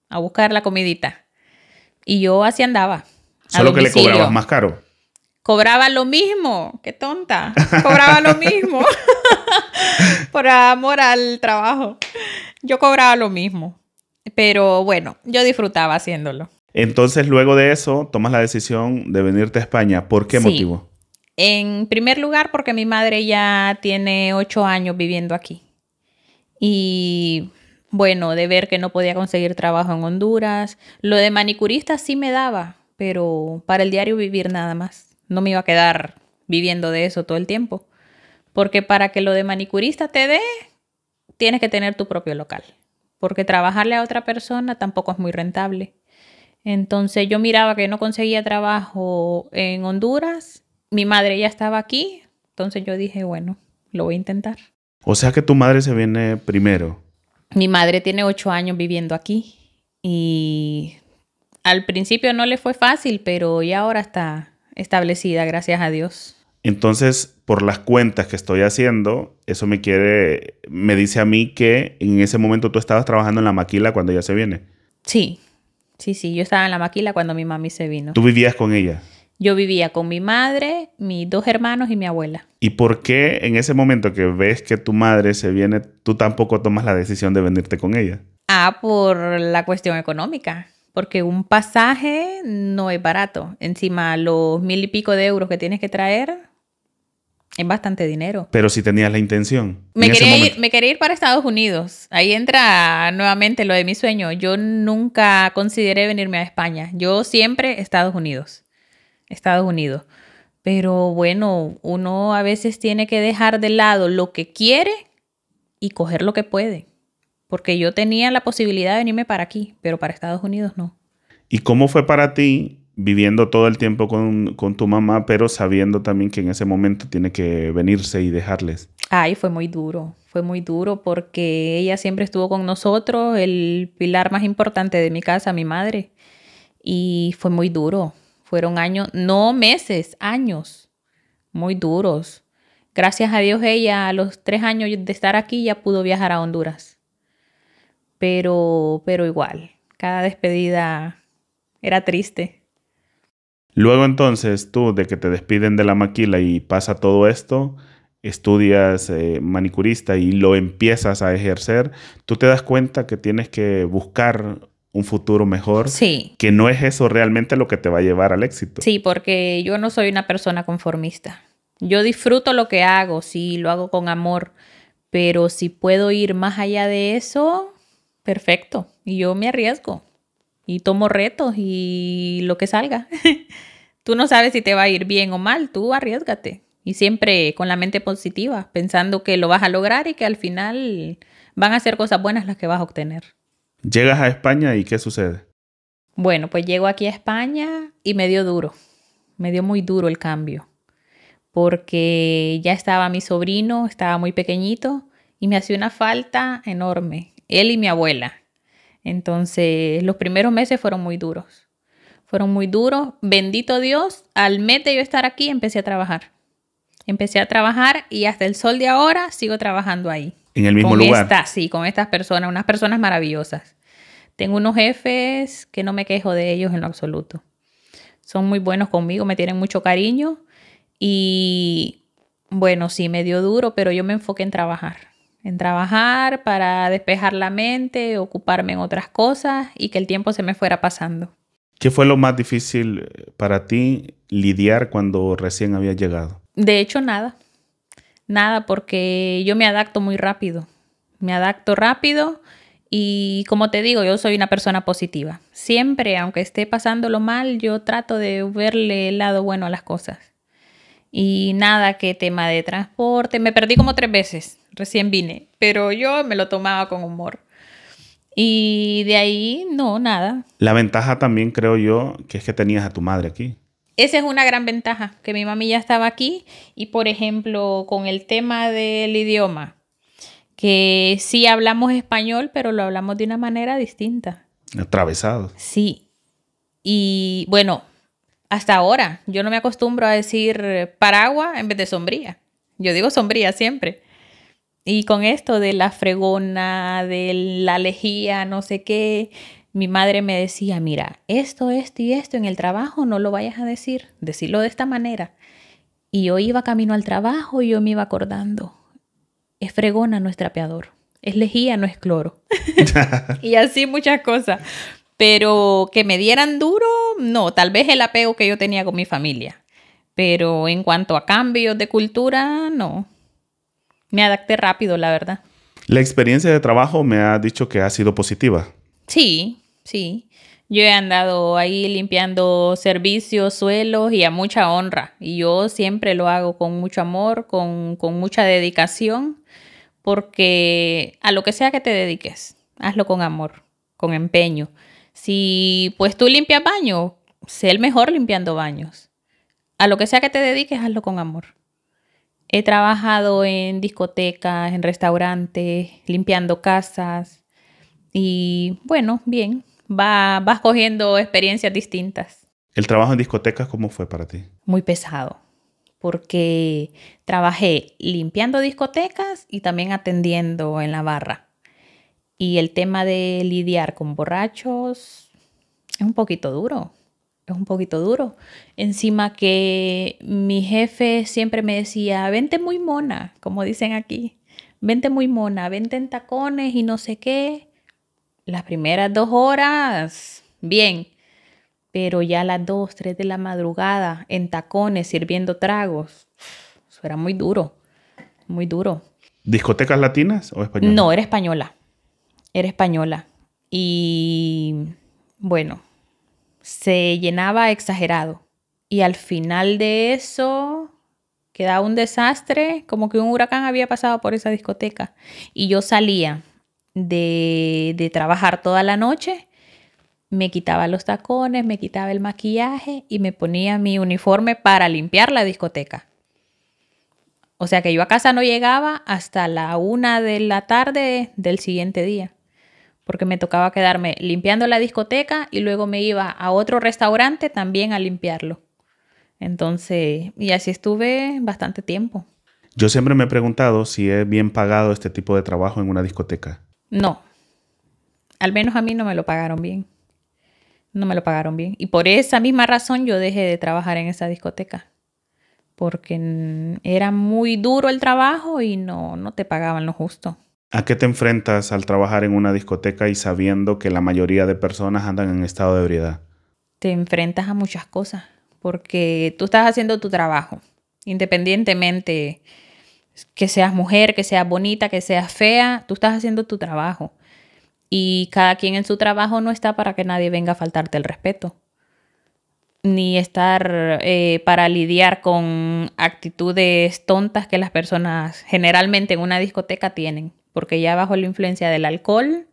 Speaker 1: a buscar la comidita. Y yo así andaba. Solo que le cobrabas más caro cobraba lo mismo, qué tonta,
Speaker 2: cobraba lo mismo
Speaker 1: por amor al trabajo. Yo cobraba lo mismo, pero bueno, yo disfrutaba haciéndolo.
Speaker 2: Entonces, luego de eso, tomas la decisión de venirte a España. ¿Por qué motivo?
Speaker 1: En primer lugar, porque mi madre ya tiene ocho años viviendo aquí. Y bueno, de ver que no podía conseguir trabajo en Honduras. Lo de manicurista sí me daba, pero para el diario vivir nada más no me iba a quedar viviendo de eso todo el tiempo. Porque para que lo de manicurista te dé, tienes que tener tu propio local. Porque trabajarle a otra persona tampoco es muy rentable. Entonces yo miraba que no conseguía trabajo en Honduras. Mi madre ya estaba aquí. Entonces yo dije, bueno, lo voy a intentar.
Speaker 2: O sea que tu madre se viene primero. Mi
Speaker 1: madre tiene ocho años viviendo aquí. Y al principio no le fue fácil, pero ya ahora está establecida, gracias a Dios.
Speaker 2: Entonces, por las cuentas que estoy haciendo, eso me quiere, me dice a mí que en ese momento tú estabas trabajando en la maquila cuando ella se viene.
Speaker 1: Sí, sí, sí, yo estaba en la maquila cuando mi mami se vino. ¿Tú
Speaker 2: vivías con ella?
Speaker 1: Yo vivía con mi madre, mis dos hermanos y mi abuela.
Speaker 2: ¿Y por qué en ese momento que ves que tu madre se viene, tú tampoco tomas la decisión de venirte con ella?
Speaker 1: Ah, por la cuestión económica porque un pasaje no es barato. Encima, los mil y pico de euros que tienes que traer es bastante dinero.
Speaker 2: Pero si tenías la intención. Me quería,
Speaker 1: ir, para Estados Unidos. Ahí entra nuevamente lo de mi sueño. Yo nunca consideré venirme a España. Yo siempre Estados Unidos. Estados Unidos. Pero bueno, uno a veces tiene que dejar de lado lo que quiere y coger lo que puede porque yo tenía la posibilidad de venirme para aquí, pero para Estados Unidos no.
Speaker 2: ¿Y cómo fue para ti viviendo todo el tiempo con, con, tu mamá, pero sabiendo también que en ese momento tiene que venirse y dejarles?
Speaker 1: Ay, fue muy duro, fue muy duro porque ella siempre estuvo con nosotros, el pilar más importante de mi casa, mi madre, y fue muy duro. Fueron años, no meses, años, muy duros. Gracias a Dios ella a los tres años de estar aquí ya pudo viajar a Honduras pero, pero igual, cada despedida era triste.
Speaker 2: Luego entonces tú, de que te despiden de la maquila y pasa todo esto, estudias eh, manicurista y lo empiezas a ejercer, tú te das cuenta que tienes que buscar un futuro mejor. Sí. Que no es eso realmente lo que te va a llevar al éxito.
Speaker 1: Sí, porque yo no soy una persona conformista. Yo disfruto lo que hago, sí, lo hago con amor, pero si puedo ir más allá de eso, perfecto. Y yo me arriesgo y tomo retos y lo que salga. tú no sabes si te va a ir bien o mal, tú arriesgate. Y siempre con la mente positiva, pensando que lo vas a lograr y que al final van a ser cosas buenas las que vas a obtener.
Speaker 2: Llegas a España y ¿qué sucede?
Speaker 1: Bueno, pues llego aquí a España y me dio duro, me dio muy duro el cambio, porque ya estaba mi sobrino, estaba muy pequeñito y me hacía una falta enorme él y mi abuela. Entonces, los primeros meses fueron muy duros. Fueron muy duros. Bendito Dios, al mete yo estar aquí empecé a trabajar. Empecé a trabajar y hasta el sol de ahora sigo trabajando ahí.
Speaker 2: En el mismo con lugar.
Speaker 1: sí, con estas personas, unas personas maravillosas. Tengo unos jefes que no me quejo de ellos en lo absoluto. Son muy buenos conmigo, me tienen mucho cariño y bueno, sí, me dio duro, pero yo me enfoqué en trabajar en trabajar, para despejar la mente, ocuparme en otras cosas y que el tiempo se me fuera pasando.
Speaker 2: ¿Qué fue lo más difícil eh, para ti lidiar cuando recién había llegado?
Speaker 1: De hecho, nada. Nada, porque yo me adapto muy rápido. Me adapto rápido y como te digo, yo soy una persona positiva. Siempre, aunque esté pasando lo mal, yo trato de verle el lado bueno a las cosas. Y nada, que tema de transporte. Me perdí como tres veces recién vine, pero yo me lo tomaba con humor. Y de ahí, no, nada.
Speaker 2: La ventaja también, creo yo, que es que tenías a tu madre aquí.
Speaker 1: Esa es una gran ventaja, que mi mami ya estaba aquí y, por ejemplo, con el tema del idioma, que sí hablamos español, pero lo hablamos de una manera distinta.
Speaker 2: Atravesado. Sí.
Speaker 1: Y bueno, hasta ahora yo no me acostumbro a decir eh, paraguas en vez de sombría. Yo digo sombría siempre. Y con esto de la fregona, de la lejía, no sé qué, mi madre me decía, mira, esto, esto y esto en el trabajo no lo vayas a decir, decirlo de esta manera. Y yo iba camino al trabajo y yo me iba acordando, es fregona, no es trapeador, es lejía, no es cloro. y así muchas cosas. Pero que me dieran duro, no, tal vez el apego que yo tenía con mi familia. Pero en cuanto a cambios de cultura, no me adapté rápido, la verdad.
Speaker 2: La experiencia de trabajo me ha dicho que ha sido positiva.
Speaker 1: Sí, sí. Yo he andado ahí limpiando servicios, suelos y a mucha honra. Y yo siempre lo hago con mucho amor, con, con mucha dedicación, porque a lo que sea que te dediques, hazlo con amor, con empeño. Si pues tú limpias baños, sé el mejor limpiando baños. A lo que sea que te dediques, hazlo con amor. He trabajado en discotecas, en restaurantes, limpiando casas y bueno, bien, va, vas cogiendo experiencias distintas.
Speaker 2: ¿El trabajo en discotecas cómo fue para ti?
Speaker 1: Muy pesado, porque trabajé limpiando discotecas y también atendiendo en la barra. Y el tema de lidiar con borrachos es un poquito duro es un poquito duro. Encima que mi jefe siempre me decía, vente muy mona, como dicen aquí, vente muy mona, vente en tacones y no sé qué. Las primeras dos horas, bien, pero ya a las dos, tres de la madrugada, en tacones, sirviendo tragos, eso era muy duro, muy duro.
Speaker 2: ¿Discotecas latinas o españolas? No, era
Speaker 1: española, era española. Y bueno, se llenaba exagerado. Y al final de eso quedaba un desastre, como que un huracán había pasado por esa discoteca. Y yo salía de, de trabajar toda la noche, me quitaba los tacones, me quitaba el maquillaje y me ponía mi uniforme para limpiar la discoteca. O sea que yo a casa no llegaba hasta la una de la tarde del siguiente día porque me tocaba quedarme limpiando la discoteca y luego me iba a otro restaurante también a limpiarlo. Entonces, y así estuve bastante tiempo.
Speaker 2: Yo siempre me he preguntado si es bien pagado este tipo de trabajo en una discoteca.
Speaker 1: No. Al menos a mí no me lo pagaron bien. No me lo pagaron bien. Y por esa misma razón yo dejé de trabajar en esa discoteca. Porque era muy duro el trabajo y no, no te pagaban lo justo.
Speaker 2: ¿A qué te enfrentas al trabajar en una discoteca y sabiendo que la mayoría de personas andan en estado de ebriedad?
Speaker 1: Te enfrentas a muchas cosas porque tú estás haciendo tu trabajo, independientemente que seas mujer, que seas bonita, que seas fea, tú estás haciendo tu trabajo. Y cada quien en su trabajo no está para que nadie venga a faltarte el respeto, ni estar eh, para lidiar con actitudes tontas que las personas generalmente en una discoteca tienen porque ya bajo la influencia del alcohol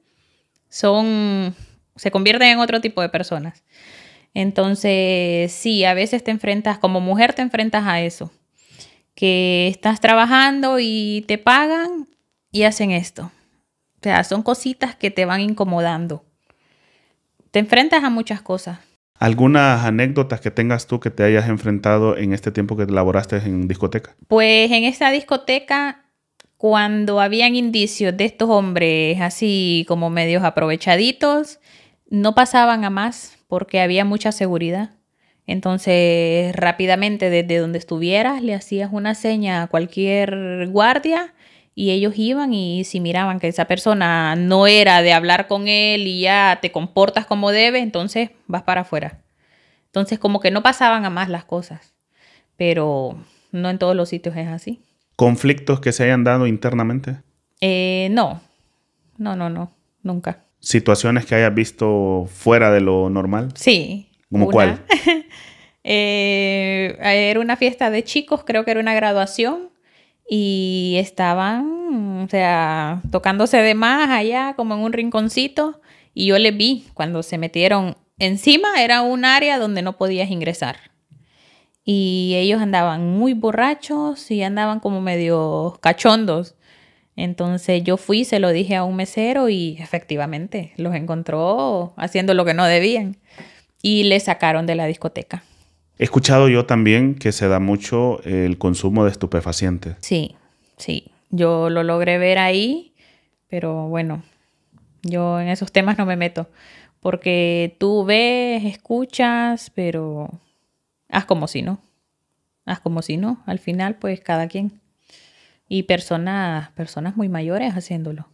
Speaker 1: son, se convierten en otro tipo de personas. Entonces, sí, a veces te enfrentas, como mujer te enfrentas a eso, que estás trabajando y te pagan y hacen esto. O sea, son cositas que te van incomodando. Te enfrentas a muchas cosas.
Speaker 2: ¿Algunas anécdotas que tengas tú que te hayas enfrentado en este tiempo que laboraste en discoteca?
Speaker 1: Pues en esta discoteca cuando habían indicios de estos hombres así como medios aprovechaditos, no pasaban a más porque había mucha seguridad. Entonces, rápidamente desde donde estuvieras, le hacías una seña a cualquier guardia y ellos iban y si miraban que esa persona no era de hablar con él y ya te comportas como debes, entonces vas para afuera. Entonces, como que no pasaban a más las cosas, pero no en todos los sitios es así
Speaker 2: conflictos que se hayan dado internamente?
Speaker 1: Eh, no, no, no, no, nunca.
Speaker 2: ¿Situaciones que hayas visto fuera de lo normal? Sí. ¿Cómo cuál?
Speaker 1: Eh, era una fiesta de chicos, creo que era una graduación y estaban, o sea, tocándose de más allá, como en un rinconcito, y yo les vi cuando se metieron encima, era un área donde no podías ingresar y ellos andaban muy borrachos y andaban como medio cachondos. Entonces yo fui, se lo dije a un mesero y efectivamente los encontró haciendo lo que no debían y le sacaron de la
Speaker 2: discoteca. He escuchado yo también que se da mucho el consumo de estupefacientes.
Speaker 1: Sí, sí, yo lo logré ver ahí, pero bueno, yo en esos temas no me meto porque tú ves, escuchas, pero haz como si no. Haz como si no. Al final, pues cada quien. Y personas, personas muy mayores haciéndolo.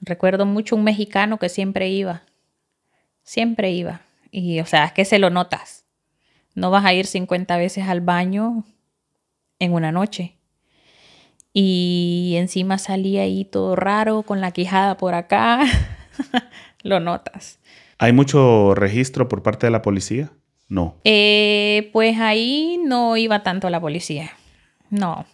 Speaker 1: Recuerdo mucho un mexicano que siempre iba. Siempre iba. Y, o sea, es que se lo notas. No vas a ir 50 veces al baño en una noche. Y encima salía ahí todo raro, con la quijada por acá. lo notas.
Speaker 2: ¿Hay mucho registro por parte de la policía? No.
Speaker 1: Eh, pues ahí no iba tanto la policía. No,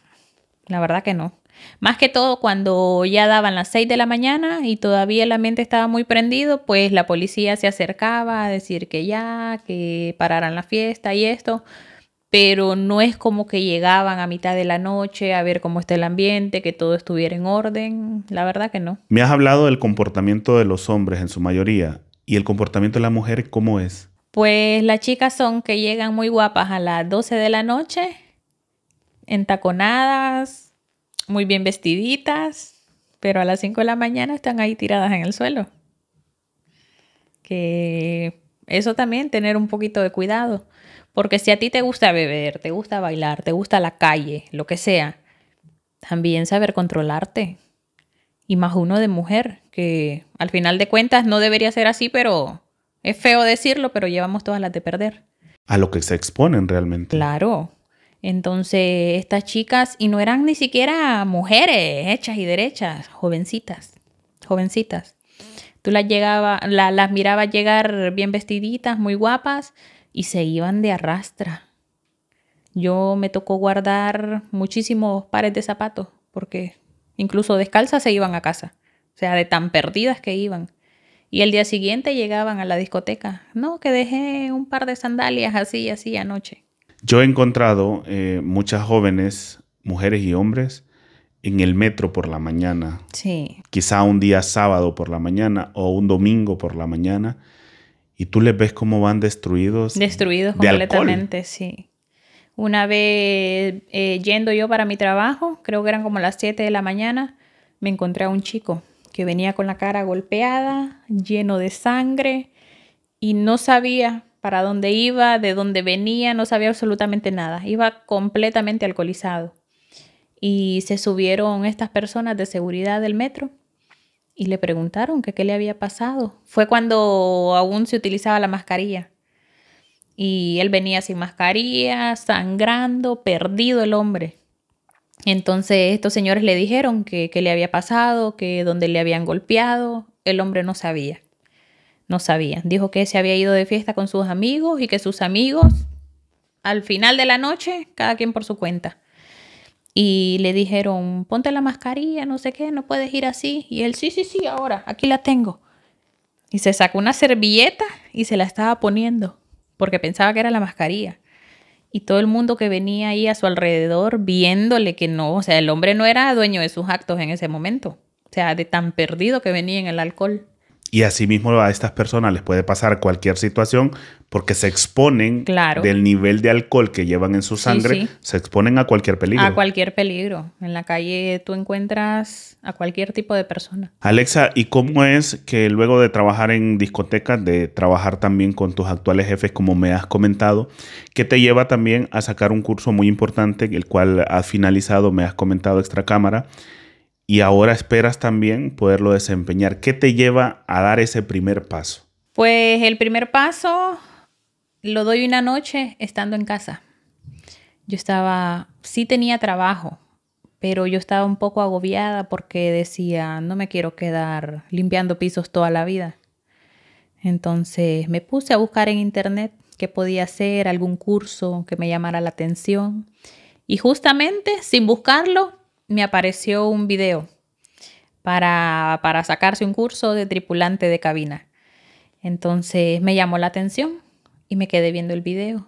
Speaker 1: la verdad que no. Más que todo cuando ya daban las 6 de la mañana y todavía el ambiente estaba muy prendido, pues la policía se acercaba a decir que ya, que pararan la fiesta y esto, pero no es como que llegaban a mitad de la noche a ver cómo está el ambiente, que todo estuviera en orden, la verdad que no.
Speaker 2: Me has hablado del comportamiento de los hombres en su mayoría y el comportamiento de la mujer, ¿cómo es?
Speaker 1: Pues las chicas son que llegan muy guapas a las 12 de la noche, entaconadas, muy bien vestiditas, pero a las 5 de la mañana están ahí tiradas en el suelo. Que eso también tener un poquito de cuidado, porque si a ti te gusta beber, te gusta bailar, te gusta la calle, lo que sea, también saber controlarte. Y más uno de mujer, que al final de cuentas no debería ser así, pero es feo decirlo, pero llevamos todas las de perder.
Speaker 2: A lo que se exponen realmente.
Speaker 1: Claro. Entonces, estas chicas, y no eran ni siquiera mujeres hechas y derechas, jovencitas, jovencitas. Tú las, llegaba, las mirabas llegar bien vestiditas, muy guapas, y se iban de arrastra. Yo me tocó guardar muchísimos pares de zapatos, porque incluso descalzas se iban a casa, o sea, de tan perdidas que iban. Y el día siguiente llegaban a la discoteca. No, que dejé un par de sandalias así y así anoche.
Speaker 2: Yo he encontrado eh, muchas jóvenes, mujeres y hombres, en el metro por la mañana. Sí. Quizá un día sábado por la mañana o un domingo por la mañana. Y tú les ves cómo van destruidos.
Speaker 1: Destruidos completamente, sí. Una vez eh, yendo yo para mi trabajo, creo que eran como las 7 de la mañana, me encontré a un chico venía con la cara golpeada, lleno de sangre, y no sabía para dónde iba, de dónde venía, no sabía absolutamente nada. Iba completamente alcoholizado. Y se subieron estas personas de seguridad del metro y le preguntaron que qué le había pasado. Fue cuando aún se utilizaba la mascarilla. Y él venía sin mascarilla, sangrando, perdido el hombre. Entonces estos señores le dijeron que, le había pasado, que donde le habían golpeado, el hombre no sabía, no sabía. Dijo que se había ido de fiesta con sus amigos y que sus amigos, al final de la noche, cada quien por su cuenta. Y le dijeron, ponte la mascarilla, no sé qué, no puedes ir así. Y él, sí, sí, sí, ahora, aquí la tengo. Y se sacó una servilleta y se la estaba poniendo, porque pensaba que era la mascarilla y todo el mundo que venía ahí a su alrededor viéndole que no, o sea, el hombre no era dueño de sus actos en ese momento, o sea, de tan perdido que venía en el alcohol.
Speaker 2: Y asimismo a estas personas les puede pasar cualquier situación porque se exponen del nivel de alcohol que llevan en su sangre, se exponen a cualquier peligro. A
Speaker 1: cualquier peligro. En la calle tú encuentras a cualquier tipo de persona.
Speaker 2: Alexa, ¿y cómo es que luego de trabajar en discotecas, de trabajar también con tus actuales jefes, como me has comentado, que te lleva también a sacar un curso muy importante, el cual has finalizado, me has comentado extra cámara? y ahora esperas también poderlo desempeñar. ¿Qué te lleva a dar ese primer paso?
Speaker 1: Pues el primer paso lo doy una noche estando en casa. Yo estaba, sí tenía trabajo, pero yo estaba un poco agobiada porque decía, no me quiero quedar limpiando pisos toda la vida. Entonces me puse a buscar en internet qué podía hacer, algún curso que me llamara la atención. Y justamente, sin buscarlo, me apareció un video para, para sacarse un curso de tripulante de cabina. Entonces me llamó la atención y me quedé viendo el video.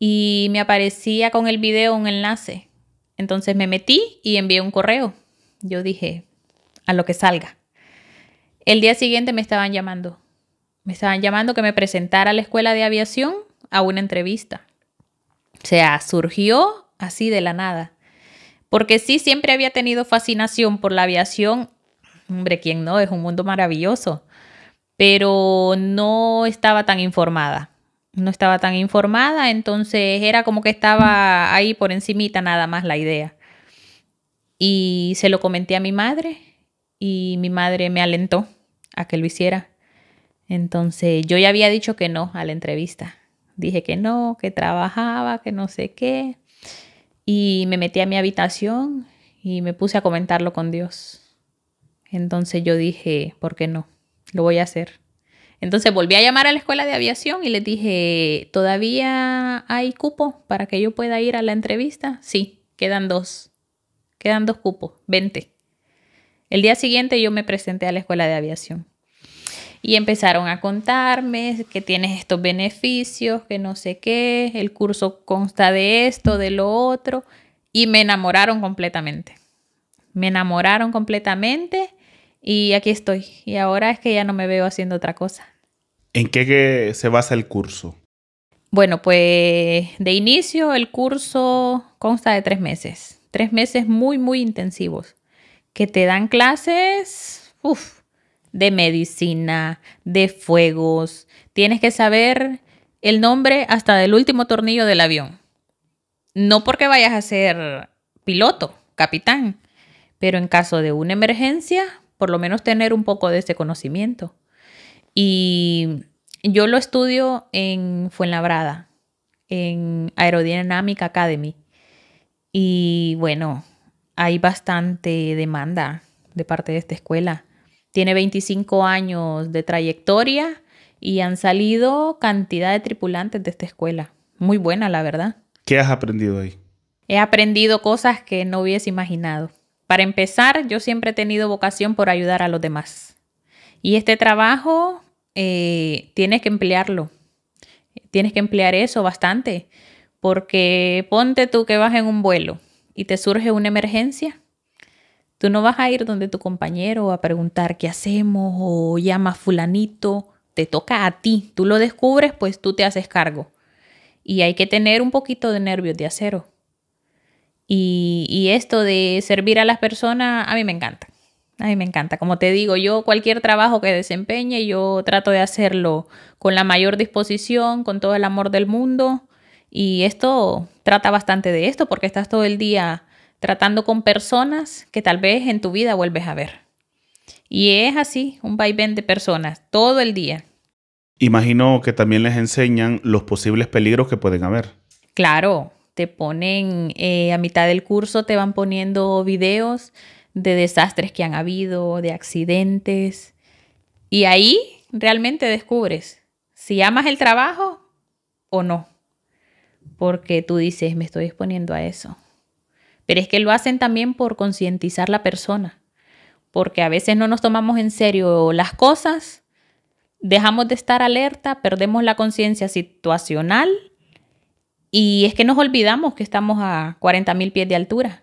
Speaker 1: Y me aparecía con el video un enlace. Entonces me metí y envié un correo. Yo dije, a lo que salga. El día siguiente me estaban llamando. Me estaban llamando que me presentara a la escuela de aviación a una entrevista. O sea, surgió así de la nada porque sí siempre había tenido fascinación por la aviación. Hombre, ¿quién no? Es un mundo maravilloso. Pero no estaba tan informada. No estaba tan informada, entonces era como que estaba ahí por encimita nada más la idea. Y se lo comenté a mi madre y mi madre me alentó a que lo hiciera. Entonces yo ya había dicho que no a la entrevista. Dije que no, que trabajaba, que no sé qué. Y me metí a mi habitación y me puse a comentarlo con Dios. Entonces yo dije, ¿por qué no? Lo voy a hacer. Entonces volví a llamar a la escuela de aviación y les dije, ¿todavía hay cupo para que yo pueda ir a la entrevista? Sí, quedan dos. Quedan dos cupos, 20. El día siguiente yo me presenté a la escuela de aviación. Y empezaron a contarme que tienes estos beneficios, que no sé qué, el curso consta de esto, de lo otro, y me enamoraron completamente. Me enamoraron completamente y aquí estoy. Y ahora es que ya no me veo haciendo otra cosa.
Speaker 2: ¿En qué se basa el curso?
Speaker 1: Bueno, pues de inicio el curso consta de tres meses. Tres meses muy, muy intensivos, que te dan clases, uff, de medicina, de fuegos. Tienes que saber el nombre hasta del último tornillo del avión. No porque vayas a ser piloto, capitán, pero en caso de una emergencia, por lo menos tener un poco de ese conocimiento. Y yo lo estudio en Fuenlabrada, en Aerodynamic Academy. Y bueno, hay bastante demanda de parte de esta escuela. Tiene 25 años de trayectoria y han salido cantidad de tripulantes de esta escuela. Muy buena, la verdad.
Speaker 2: ¿Qué has aprendido ahí?
Speaker 1: He aprendido cosas que no hubiese imaginado. Para empezar, yo siempre he tenido vocación por ayudar a los demás. Y este trabajo eh, tienes que emplearlo. Tienes que emplear eso bastante. Porque ponte tú que vas en un vuelo y te surge una emergencia Tú no vas a ir donde tu compañero a preguntar qué hacemos o llama fulanito, te toca a ti, tú lo descubres, pues tú te haces cargo. Y hay que tener un poquito de nervios de acero. Y, y esto de servir a las personas, a mí me encanta. A mí me encanta. Como te digo, yo cualquier trabajo que desempeñe, yo trato de hacerlo con la mayor disposición, con todo el amor del mundo. Y esto trata bastante de esto, porque estás todo el día tratando con personas que tal vez en tu vida vuelves a ver. Y es así, un vaivén de personas todo el día.
Speaker 2: Imagino que también les enseñan los posibles peligros que pueden haber.
Speaker 1: Claro, te ponen eh, a mitad del curso, te van poniendo videos de desastres que han habido, de accidentes. Y ahí realmente descubres si amas el trabajo o no. Porque tú dices, me estoy exponiendo a eso. Pero es que lo hacen también por concientizar la persona, porque a veces no nos tomamos en serio las cosas, dejamos de estar alerta, perdemos la conciencia situacional y es que nos olvidamos que estamos a 40.000 pies de altura.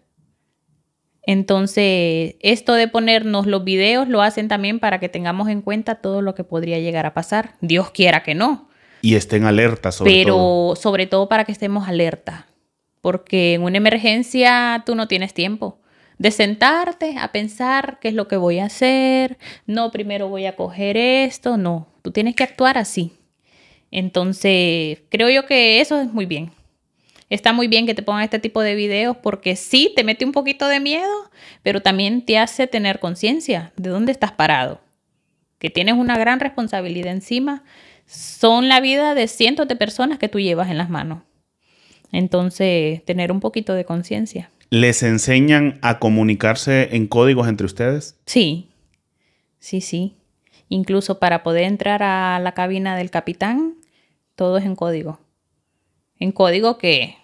Speaker 1: Entonces, esto de ponernos los videos lo hacen también para que tengamos en cuenta todo lo que podría llegar a pasar. Dios quiera que no.
Speaker 2: Y estén alertas sobre Pero
Speaker 1: sobre todo para que estemos alerta porque en una emergencia tú no tienes tiempo de sentarte a pensar qué es lo que voy a hacer, no, primero voy a coger esto, no, tú tienes que actuar así. Entonces, creo yo que eso es muy bien. Está muy bien que te pongan este tipo de videos porque sí te mete un poquito de miedo, pero también te hace tener conciencia de dónde estás parado, que tienes una gran responsabilidad encima. Son la vida de cientos de personas que tú llevas en las manos. Entonces, tener un poquito de conciencia.
Speaker 2: ¿Les enseñan a comunicarse en códigos entre ustedes?
Speaker 1: Sí, sí, sí. Incluso para poder entrar a la cabina del capitán, todo es en código. En código que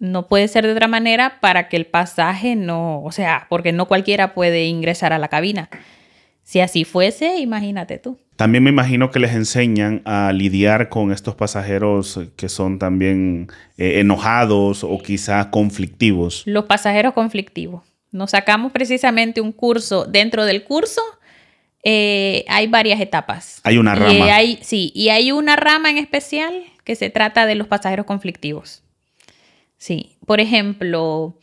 Speaker 1: no puede ser de otra manera para que el pasaje no, o sea, porque no cualquiera puede ingresar a la cabina. Si así fuese, imagínate tú.
Speaker 2: También me imagino que les enseñan a lidiar con estos pasajeros que son también eh, enojados o quizás conflictivos.
Speaker 1: Los pasajeros conflictivos. Nos sacamos precisamente un curso. Dentro del curso eh, hay varias etapas. Hay una rama. sí, y hay una rama en especial que se trata de los pasajeros conflictivos. Sí, por ejemplo,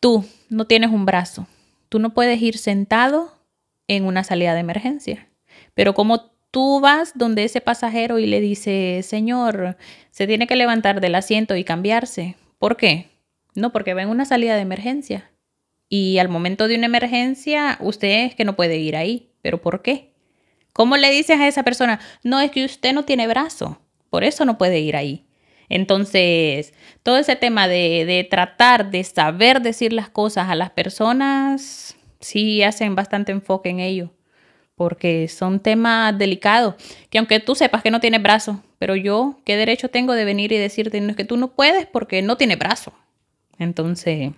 Speaker 1: tú no tienes un brazo. Tú no puedes ir sentado en una salida de emergencia. Pero como tú vas donde ese pasajero y le dice, señor, se tiene que levantar del asiento y cambiarse. ¿Por qué? No, porque va en una salida de emergencia. Y al momento de una emergencia, usted es que no puede ir ahí. ¿Pero por qué? ¿Cómo le dices a esa persona? No, es que usted no tiene brazo, por eso no puede ir ahí. Entonces, todo ese tema de, de tratar de saber decir las cosas a las personas sí hacen bastante enfoque en ello, porque son temas delicados, que aunque tú sepas que no tiene brazo, pero yo, ¿qué derecho tengo de venir y decirte que tú no puedes porque no tiene brazo? Entonces,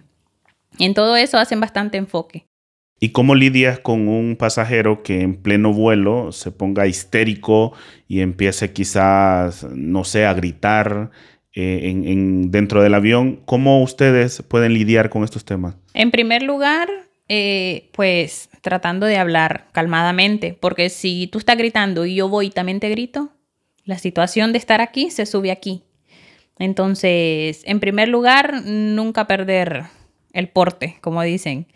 Speaker 1: en todo eso hacen bastante enfoque.
Speaker 2: ¿Y cómo lidias con un pasajero que en pleno vuelo se ponga histérico y empiece quizás, no sé, a gritar eh, dentro del avión? ¿Cómo ustedes pueden lidiar con estos temas?
Speaker 1: En primer lugar, eh, pues tratando de hablar calmadamente, porque si tú estás gritando y yo voy y también te grito, la situación de estar aquí se sube aquí. Entonces, en primer lugar, nunca perder el porte, como dicen.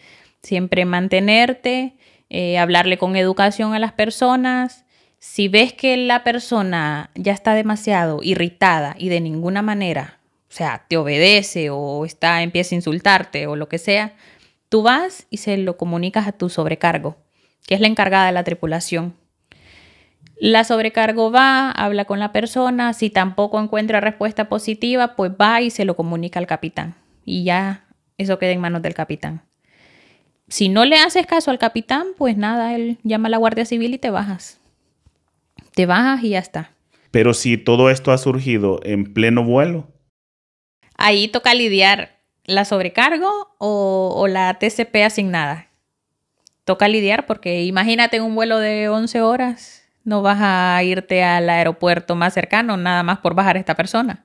Speaker 1: Siempre mantenerte, eh, hablarle con educación a las personas. Si ves que la persona ya está demasiado irritada y de ninguna manera, o sea, te obedece o está, empieza a insultarte o lo que sea, Tú vas y se lo comunicas a tu sobrecargo, que es la encargada de la tripulación. La sobrecargo va, habla con la persona, si tampoco encuentra respuesta positiva, pues va y se lo comunica al capitán. Y ya eso queda en manos del capitán. Si no le haces caso al capitán, pues nada, él llama a la Guardia Civil y te bajas. Te bajas y ya está.
Speaker 2: Pero si todo esto ha surgido en pleno vuelo.
Speaker 1: Ahí toca lidiar la sobrecargo o, la TCP asignada. Toca lidiar porque imagínate un vuelo de 11 horas, no vas a irte al aeropuerto más cercano nada más por bajar a esta persona.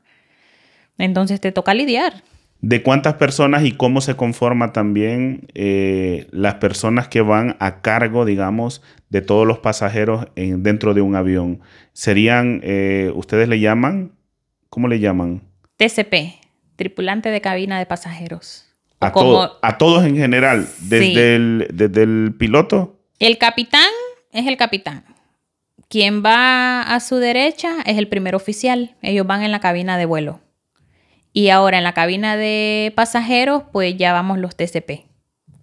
Speaker 1: Entonces te toca lidiar.
Speaker 2: ¿De cuántas personas y cómo se conforman también eh, las personas que van a cargo, digamos, de todos los pasajeros dentro de un avión? ¿Serían, eh, ustedes le llaman, ¿cómo le llaman?
Speaker 1: TCP, tripulante de cabina de pasajeros.
Speaker 2: A, todos en general, desde, el, piloto.
Speaker 1: El capitán es el capitán. Quien va a su derecha es el primer oficial. Ellos van en la cabina de vuelo. Y ahora en la cabina de pasajeros, pues ya vamos los TCP,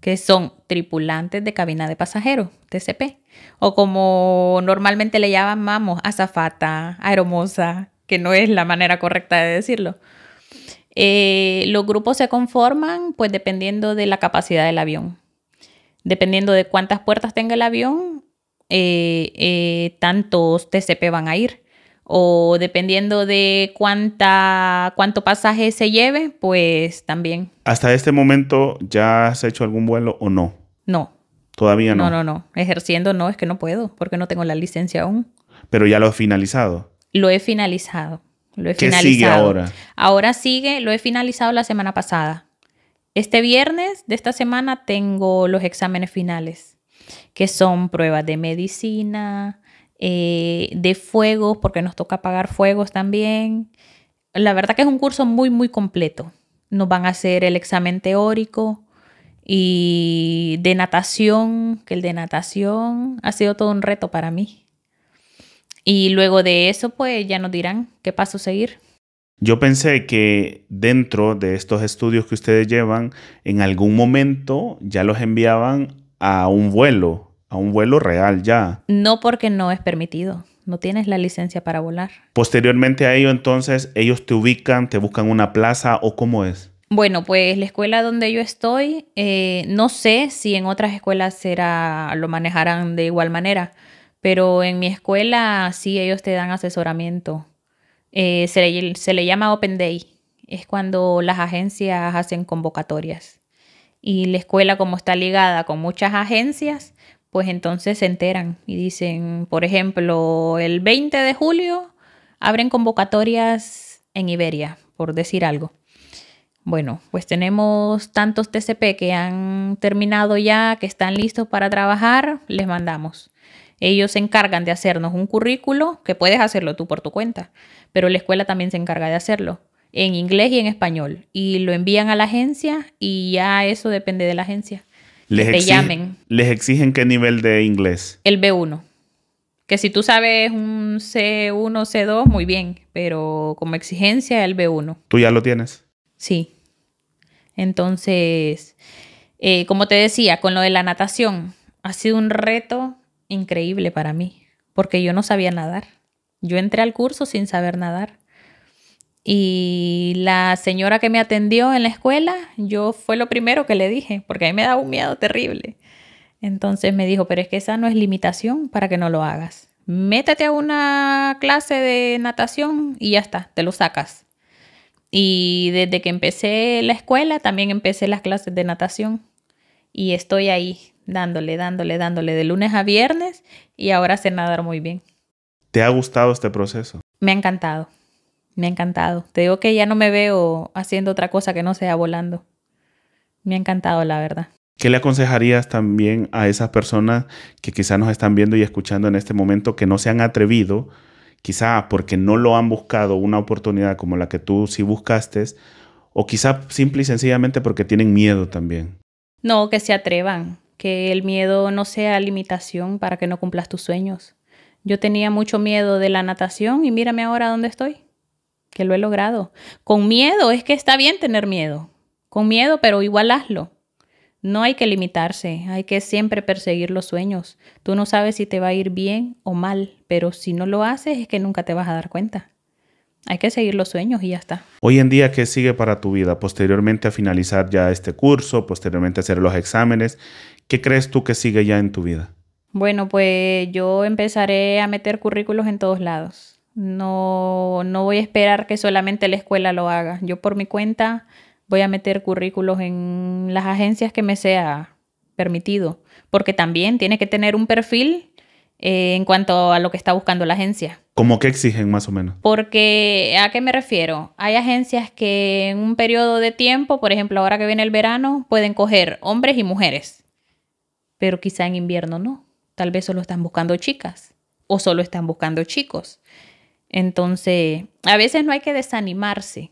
Speaker 1: que son tripulantes de cabina de pasajeros, TCP. O como normalmente le llamamos, azafata, aeromoza, que no es la manera correcta de decirlo. Eh, los grupos se conforman pues dependiendo de la capacidad del avión. Dependiendo de cuántas puertas tenga el avión, eh, eh, tantos TCP van a ir. O dependiendo de cuánta, cuánto pasaje se lleve, pues también.
Speaker 2: ¿Hasta este momento ya has hecho algún vuelo o no? No. Todavía no. No,
Speaker 1: no, no. Ejerciendo no, es que no puedo, porque no tengo la licencia aún.
Speaker 2: Pero ya lo he finalizado.
Speaker 1: Lo he finalizado. Lo he ahora? Ahora sigue, lo he finalizado la semana pasada. Este viernes de esta semana tengo los exámenes finales, que son pruebas de medicina, eh, de fuegos, porque nos toca pagar fuegos también. La verdad que es un curso muy, muy completo. Nos van a hacer el examen teórico y de natación, que el de natación ha sido todo un reto para mí. Y luego de eso, pues ya nos dirán qué paso seguir.
Speaker 2: Yo pensé que dentro de estos estudios que ustedes llevan, en algún momento ya los enviaban a un vuelo, a un vuelo real ya.
Speaker 1: No porque no es permitido, no tienes la licencia para volar.
Speaker 2: Posteriormente a ello, entonces, ellos te ubican, te buscan una plaza o cómo es.
Speaker 1: Bueno, pues la escuela donde yo estoy, eh, no sé si en otras escuelas será, lo manejarán de igual manera pero en mi escuela sí ellos te dan asesoramiento. Eh, se, le, se le llama Open Day. Es cuando las agencias hacen convocatorias. Y la escuela como está ligada con muchas agencias, pues entonces se enteran y dicen, por ejemplo, el 20 de julio abren convocatorias en Iberia, por decir algo. Bueno, pues tenemos tantos TCP que han terminado ya, que están listos para trabajar, les mandamos. Ellos se encargan de hacernos un currículo, que puedes hacerlo tú por tu cuenta, pero la escuela también se encarga de hacerlo, en inglés y en español. Y lo envían a la agencia y ya eso depende de la agencia. Les llamen.
Speaker 2: ¿Les exigen qué nivel de inglés?
Speaker 1: El B1. Que si tú sabes un C1, C2, muy bien, pero como exigencia el B1.
Speaker 2: ¿Tú ya lo tienes?
Speaker 1: Sí. Entonces, eh, como te decía, con lo de la natación, ha sido un reto increíble para mí, porque yo no sabía nadar. Yo entré al curso sin saber nadar. Y la señora que me atendió en la escuela, yo fue lo primero que le dije, porque a mí me daba un miedo terrible. Entonces me dijo, pero es que esa no es limitación para que no lo hagas. Métete a una clase de natación y ya está, te lo sacas. Y desde que empecé la escuela, también empecé las clases de natación. Y estoy ahí dándole, dándole, dándole de lunes a viernes y ahora sé nadar muy bien.
Speaker 2: ¿Te ha gustado este proceso?
Speaker 1: Me ha encantado, me ha encantado. Te digo que ya no me veo haciendo otra cosa que no sea volando. Me ha encantado, la verdad.
Speaker 2: ¿Qué le aconsejarías también a esas personas que quizás nos están viendo y escuchando en este momento que no se han atrevido, quizá porque no lo han buscado una oportunidad como la que tú sí buscaste, o quizá simple y sencillamente porque tienen miedo también?
Speaker 1: No, que se atrevan, que el miedo no sea limitación para que no cumplas tus sueños. Yo tenía mucho miedo de la natación y mírame ahora dónde estoy, que lo he logrado. Con miedo, es que está bien tener miedo, con miedo, pero igual hazlo. No hay que limitarse, hay que siempre perseguir los sueños. Tú no sabes si te va a ir bien o mal, pero si no lo haces es que nunca te vas a dar cuenta. Hay que seguir los sueños y ya está.
Speaker 2: Hoy en día, ¿qué sigue para tu vida? Posteriormente a finalizar ya este curso, posteriormente a hacer los exámenes ¿Qué crees tú que sigue ya en tu vida?
Speaker 1: Bueno, pues yo empezaré a meter currículos en todos lados. No, no voy a esperar que solamente la escuela lo haga. Yo por mi cuenta voy a meter currículos en las agencias que me sea permitido, porque también tiene que tener un perfil eh, en cuanto a lo que está buscando la agencia.
Speaker 2: ¿Cómo que exigen más o menos?
Speaker 1: Porque, ¿a qué me refiero? Hay agencias que en un periodo de tiempo, por ejemplo, ahora que viene el verano, pueden coger hombres y mujeres pero quizá en invierno no. Tal vez solo están buscando chicas o solo están buscando chicos. Entonces, a veces no hay que desanimarse.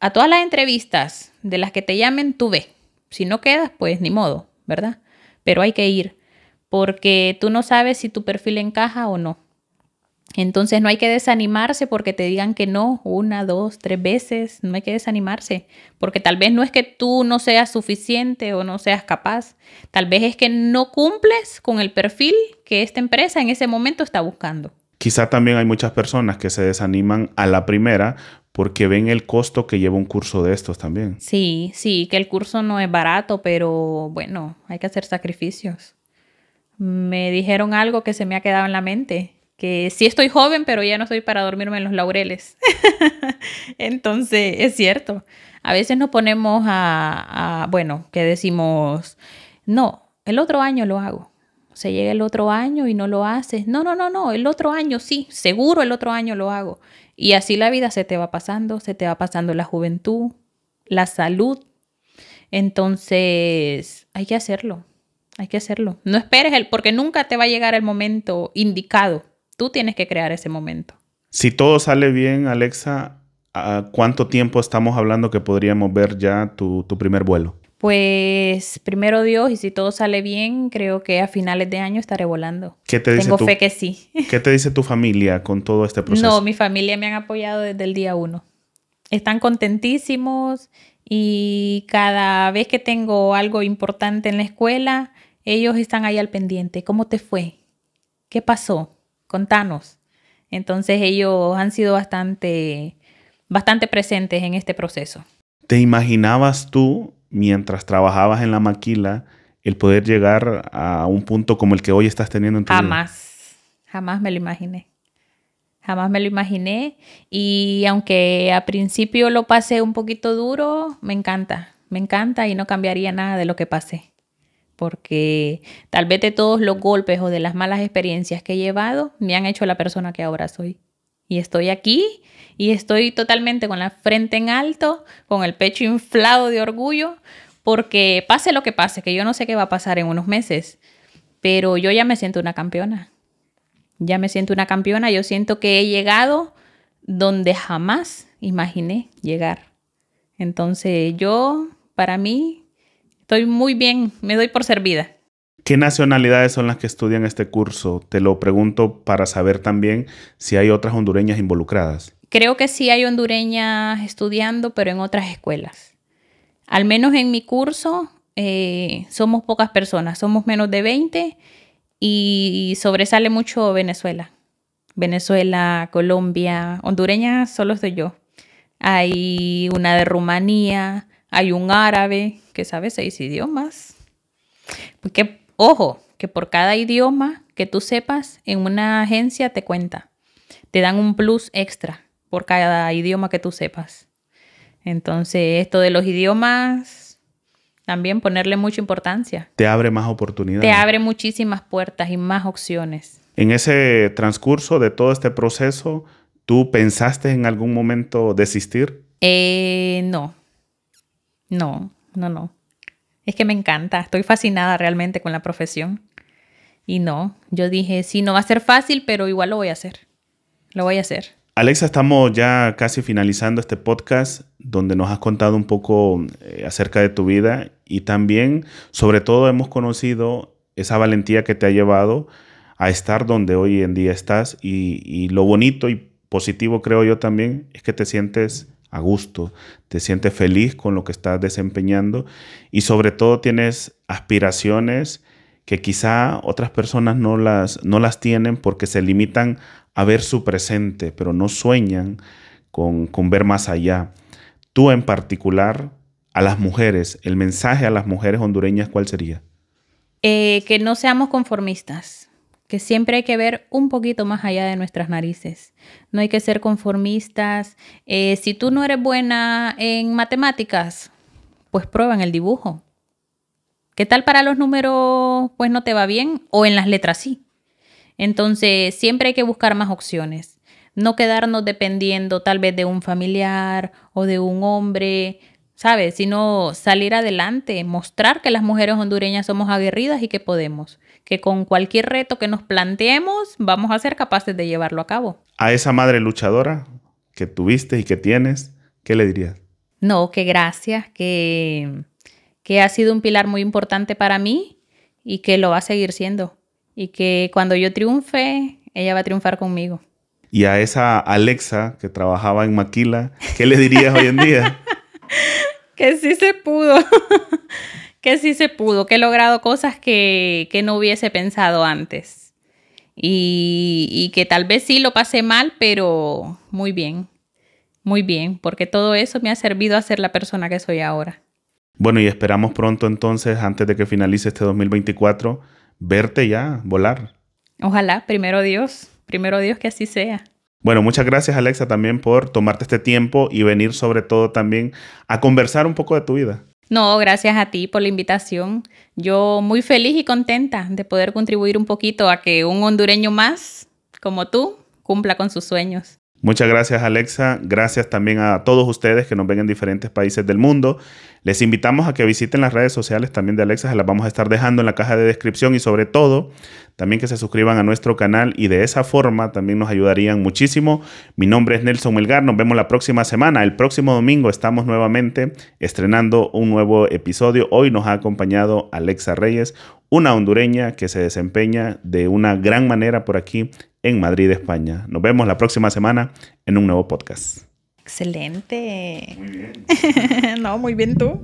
Speaker 1: A todas las entrevistas de las que te llamen, tú ve. Si no quedas, pues ni modo, ¿verdad? Pero hay que ir porque tú no sabes si tu perfil encaja o no. Entonces no hay que desanimarse porque te digan que no una, dos, tres veces, no hay que desanimarse, porque tal vez no es que tú no seas suficiente o no seas capaz, tal vez es que no cumples con el perfil que esta empresa en ese momento está buscando.
Speaker 2: Quizá también hay muchas personas que se desaniman a la primera porque ven el costo que lleva un curso de estos también.
Speaker 1: Sí, sí, que el curso no es barato, pero bueno, hay que hacer sacrificios. Me dijeron algo que se me ha quedado en la mente que sí estoy joven, pero ya no soy para dormirme en los laureles. Entonces, es cierto. A veces nos ponemos a, bueno, que decimos, no, el otro año lo hago. Se llega el otro año y no lo haces. No, no, no, no, el otro año sí, seguro el otro año lo hago. Y así la vida se te va pasando, se te va pasando la juventud, la salud. Entonces, hay que hacerlo, hay que hacerlo. No esperes el, porque nunca te va a llegar el momento indicado Tú tienes que crear ese momento.
Speaker 2: Si todo sale bien, Alexa, ¿a cuánto tiempo estamos hablando que podríamos ver ya tu, primer vuelo?
Speaker 1: Pues primero Dios y si todo sale bien, creo que a finales de año estaré volando.
Speaker 2: ¿Qué te dice Tengo fe que
Speaker 1: sí. ¿Qué
Speaker 2: te dice tu familia con todo este proceso? No, mi
Speaker 1: familia me han apoyado desde el día uno. Están contentísimos y cada vez que tengo algo importante en la escuela, ellos están ahí al pendiente. ¿Cómo te fue? ¿Qué pasó? contanos. Entonces ellos han sido bastante, bastante presentes en este proceso.
Speaker 2: ¿Te imaginabas tú, mientras trabajabas en la maquila, el poder llegar a un punto como el que hoy estás teniendo en tu Jamás,
Speaker 1: jamás me lo imaginé. Jamás me lo imaginé. Y aunque a principio lo pasé un poquito duro, me encanta, me encanta y no cambiaría nada de lo que pasé porque tal vez de todos los golpes o de las malas experiencias que he llevado me han hecho la persona que ahora soy. Y estoy aquí y estoy totalmente con la frente en alto, con el pecho inflado de orgullo, porque pase lo que pase, que yo no sé qué va a pasar en unos meses, pero yo ya me siento una campeona. Ya me siento una campeona, yo siento que he llegado donde jamás imaginé llegar. Entonces yo, para mí, Estoy muy bien, me doy por servida.
Speaker 2: ¿Qué nacionalidades son las que estudian este curso? Te lo pregunto para saber también si hay otras hondureñas involucradas.
Speaker 1: Creo que sí hay hondureñas estudiando, pero en otras escuelas. Al menos en mi curso eh, somos pocas personas, somos menos de 20 y sobresale mucho Venezuela. Venezuela, Colombia, hondureña solo soy yo. Hay una de Rumanía, hay un árabe que sabe seis idiomas. Porque, ojo, que por cada idioma que tú sepas en una agencia te cuenta. Te dan un plus extra por cada idioma que tú sepas. Entonces, esto de los idiomas, también ponerle mucha importancia.
Speaker 2: Te abre más oportunidades. Te abre
Speaker 1: muchísimas puertas y más opciones.
Speaker 2: En ese transcurso de todo este proceso, ¿tú pensaste en algún momento desistir?
Speaker 1: Eh, no, no, no, no. Es que me encanta, estoy fascinada realmente con la profesión. Y no, yo dije, sí, no va a ser fácil, pero igual lo voy a hacer. Lo voy a hacer.
Speaker 2: Alexa, estamos ya casi finalizando este podcast donde nos has contado un poco eh, acerca de tu vida y también, sobre todo, hemos conocido esa valentía que te ha llevado a estar donde hoy en día estás y lo bonito y positivo creo yo también es que te sientes a gusto, te sientes feliz con lo que estás desempeñando y sobre todo tienes aspiraciones que quizá otras personas no las, no las tienen porque se limitan a ver su presente, pero no sueñan con, ver más allá. Tú en particular, a las mujeres, el mensaje a las mujeres hondureñas, ¿cuál sería?
Speaker 1: Eh, que no seamos conformistas que siempre hay que ver un poquito más allá de nuestras narices. No hay que ser conformistas. Eh, si tú no eres buena en matemáticas, pues prueba en el dibujo. ¿Qué tal para los números? Pues no te va bien o en las letras sí. Entonces, siempre hay que buscar más opciones. No quedarnos dependiendo tal vez de un familiar o de un hombre ¿sabes? Sino salir adelante, mostrar que las mujeres hondureñas somos aguerridas y que podemos, que con cualquier reto que nos planteemos vamos a ser capaces de llevarlo a cabo.
Speaker 2: A esa madre luchadora que tuviste y que tienes, ¿qué le dirías?
Speaker 1: No, que gracias, que, que ha sido un pilar muy importante para mí y que lo va a seguir siendo. Y que cuando yo triunfe, ella va a triunfar conmigo.
Speaker 2: Y a esa Alexa que trabajaba en Maquila, ¿qué le dirías hoy en día?
Speaker 1: que sí se pudo, que sí se pudo, que he logrado cosas que, que no hubiese pensado antes. Y, y, que tal vez sí lo pasé mal, pero muy bien, muy bien, porque todo eso me ha servido a ser la persona que soy ahora.
Speaker 2: Bueno, y esperamos pronto entonces, antes de que finalice este 2024, verte ya volar.
Speaker 1: Ojalá, primero Dios, primero Dios que así sea.
Speaker 2: Bueno, muchas gracias Alexa también por tomarte este tiempo y venir sobre todo también a conversar un poco de tu vida.
Speaker 1: No, gracias a ti por la invitación. Yo muy feliz y contenta de poder contribuir un poquito a que un hondureño más como tú cumpla con sus sueños.
Speaker 2: Muchas gracias Alexa, gracias también a todos ustedes que nos ven en diferentes países del mundo. Les invitamos a que visiten las redes sociales también de Alexa, se las vamos a estar dejando en la caja de descripción y sobre todo también que se suscriban a nuestro canal y de esa forma también nos ayudarían muchísimo. Mi nombre es Nelson Melgar, nos vemos la próxima semana. El próximo domingo estamos nuevamente estrenando un nuevo episodio. Hoy nos ha acompañado Alexa Reyes, una hondureña que se desempeña de una gran manera por aquí en Madrid, España. Nos vemos la próxima semana en un nuevo podcast.
Speaker 1: Excelente. Muy bien. no, muy bien tú.